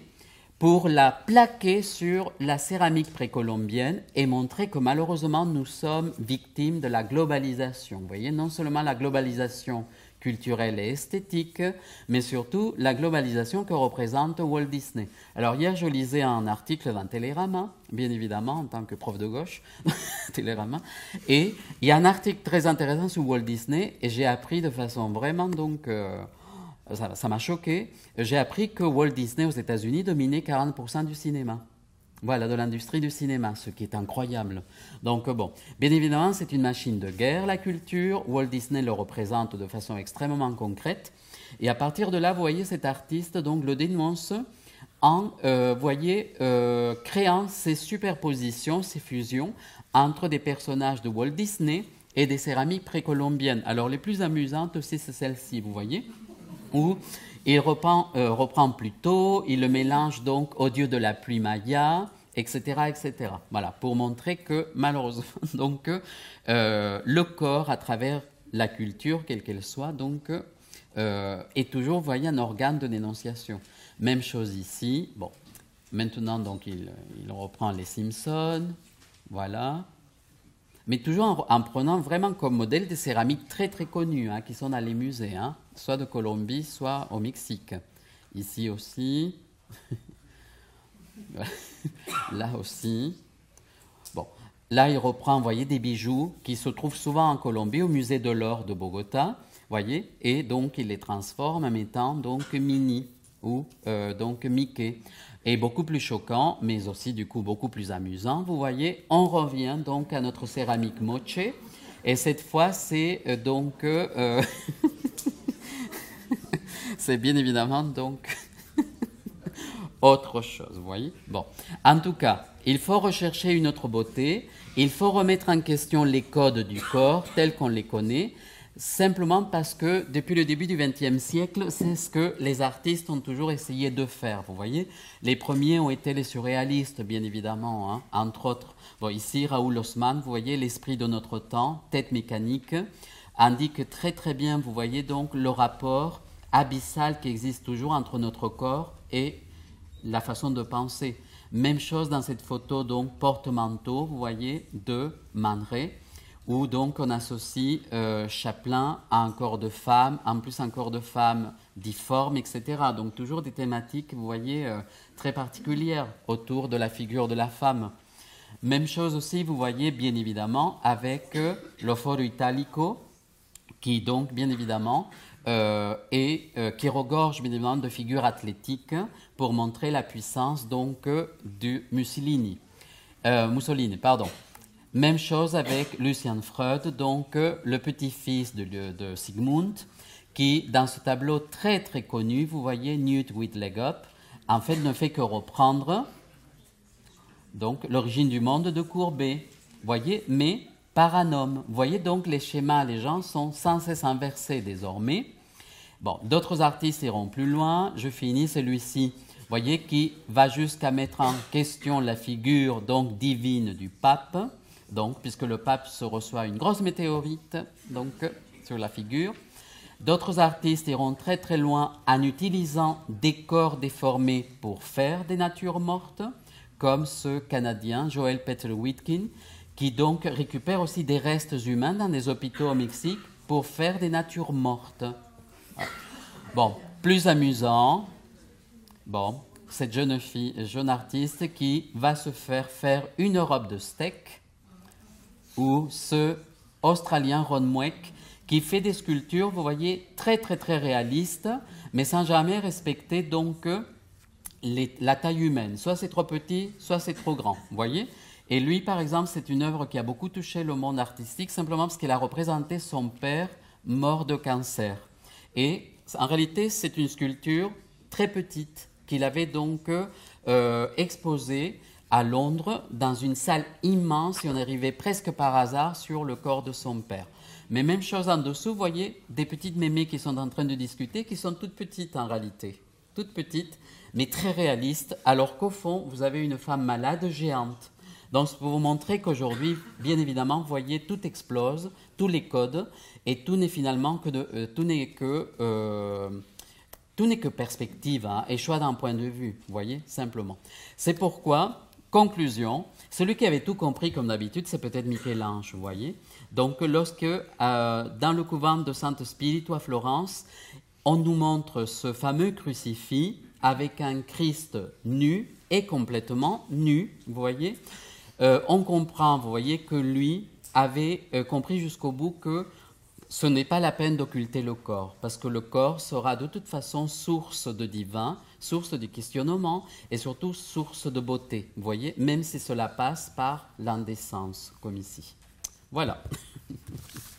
pour la plaquer sur la céramique précolombienne et montrer que malheureusement nous sommes victimes de la globalisation. Vous voyez, non seulement la globalisation culturelle et esthétique, mais surtout la globalisation que représente Walt Disney. Alors hier, je lisais un article dans Télérama, bien évidemment, en tant que prof de gauche, Télérama, et il y a un article très intéressant sur Walt Disney, et j'ai appris de façon vraiment donc... Euh, ça m'a choqué. J'ai appris que Walt Disney aux États-Unis dominait 40% du cinéma. Voilà, de l'industrie du cinéma, ce qui est incroyable. Donc bon, bien évidemment, c'est une machine de guerre, la culture. Walt Disney le représente de façon extrêmement concrète. Et à partir de là, vous voyez, cet artiste donc, le dénonce en vous euh, voyez, euh, créant ces superpositions, ces fusions entre des personnages de Walt Disney et des céramiques précolombiennes. Alors les plus amusantes, c'est celle-ci, vous voyez, où il reprend, euh, plutôt, il le mélange donc au dieu de la pluie maya, etc., etc. Voilà, pour montrer que malheureusement, donc, euh, le corps, à travers la culture, quelle qu'elle soit, donc, euh, est toujours, voyez, un organe de dénonciation. Même chose ici. Bon, maintenant, donc, il, reprend les Simpsons, voilà. Mais toujours en, prenant vraiment comme modèle des céramiques très, très connues, hein, qui sont dans les musées, hein soit de Colombie, soit au Mexique. Ici aussi, là aussi. Bon, là il reprend, voyez, des bijoux qui se trouvent souvent en Colombie au musée de l'or de Bogota, voyez, et donc il les transforme en mettant donc mini ou euh, donc Mickey. Et beaucoup plus choquant, mais aussi du coup beaucoup plus amusant. Vous voyez, on revient donc à notre céramique moche. Et cette fois, c'est euh, donc... Euh, c'est bien évidemment donc autre chose, vous voyez Bon, en tout cas, il faut rechercher une autre beauté, il faut remettre en question les codes du corps tels qu'on les connaît, simplement parce que depuis le début du XXe siècle, c'est ce que les artistes ont toujours essayé de faire, vous voyez Les premiers ont été les surréalistes, bien évidemment, hein, entre autres. Bon, ici, Raoul Haussmann, vous voyez, l'esprit de notre temps, tête mécanique, indique très très bien, vous voyez donc, le rapport abyssal qui existe toujours entre notre corps et la façon de penser. Même chose dans cette photo, donc porte-manteau, vous voyez, de Manet, où donc on associe euh, Chaplin à un corps de femme, en plus un corps de femme difforme, etc. Donc toujours des thématiques, vous voyez, euh, très particulières autour de la figure de la femme. Même chose aussi, vous voyez, bien évidemment, avec euh, italico, qui donc, bien évidemment, euh, et qui euh, regorge de figures athlétiques pour montrer la puissance donc de Mussolini. Euh, Mussolini, pardon. Même chose avec Lucien Freud, donc le petit-fils de, Sigmund, qui dans ce tableau très très connu, vous voyez Newt up, en fait ne fait que reprendre donc l'origine du monde de Courbet, voyez, mais paranome. Vous voyez donc les schémas, les gens sont sans cesse inversés désormais. Bon, d'autres artistes iront plus loin. Je finis celui-ci, voyez, qui va jusqu'à mettre en question la figure donc divine du pape. Donc, puisque le pape se reçoit une grosse météorite, donc sur la figure. D'autres artistes iront très très loin en utilisant des corps déformés pour faire des natures mortes, comme ce Canadien Joel Peter Whitkin, qui donc récupère aussi des restes humains dans des hôpitaux au Mexique pour faire des natures mortes. Bon, plus amusant, bon, cette jeune fille, jeune artiste qui va se faire faire une robe de steak ou ce Australien Ron Mwek qui fait des sculptures, vous voyez, très très très réalistes, mais sans jamais respecter donc la taille humaine. Soit c'est trop petit, soit c'est trop grand, vous voyez et lui, par exemple, c'est une œuvre qui a beaucoup touché le monde artistique, simplement parce qu'il a représenté son père mort de cancer. Et en réalité, c'est une sculpture très petite qu'il avait donc euh, exposée à Londres dans une salle immense et on arrivait presque par hasard sur le corps de son père. Mais même chose en dessous, vous voyez, des petites mémées qui sont en train de discuter, qui sont toutes petites en réalité, toutes petites, mais très réalistes, alors qu'au fond, vous avez une femme malade géante donc, pour vous montrer qu'aujourd'hui, bien évidemment, vous voyez, tout explose, tous les codes, et tout n'est finalement que, euh, euh, tout n'est que, perspective hein, et choix d'un point de vue, vous voyez, simplement. C'est pourquoi, conclusion, celui qui avait tout compris comme d'habitude, c'est peut-être Michel-Ange, vous voyez. Donc, lorsque, euh, dans le couvent de Santo Spirito à Florence, on nous montre ce fameux crucifix avec un Christ nu et complètement nu, vous voyez, euh, on comprend, vous voyez, que lui avait euh, compris jusqu'au bout que ce n'est pas la peine d'occulter le corps, parce que le corps sera de toute façon source de divin, source de questionnement et surtout source de beauté, vous voyez, même si cela passe par l'indécence, comme ici. Voilà.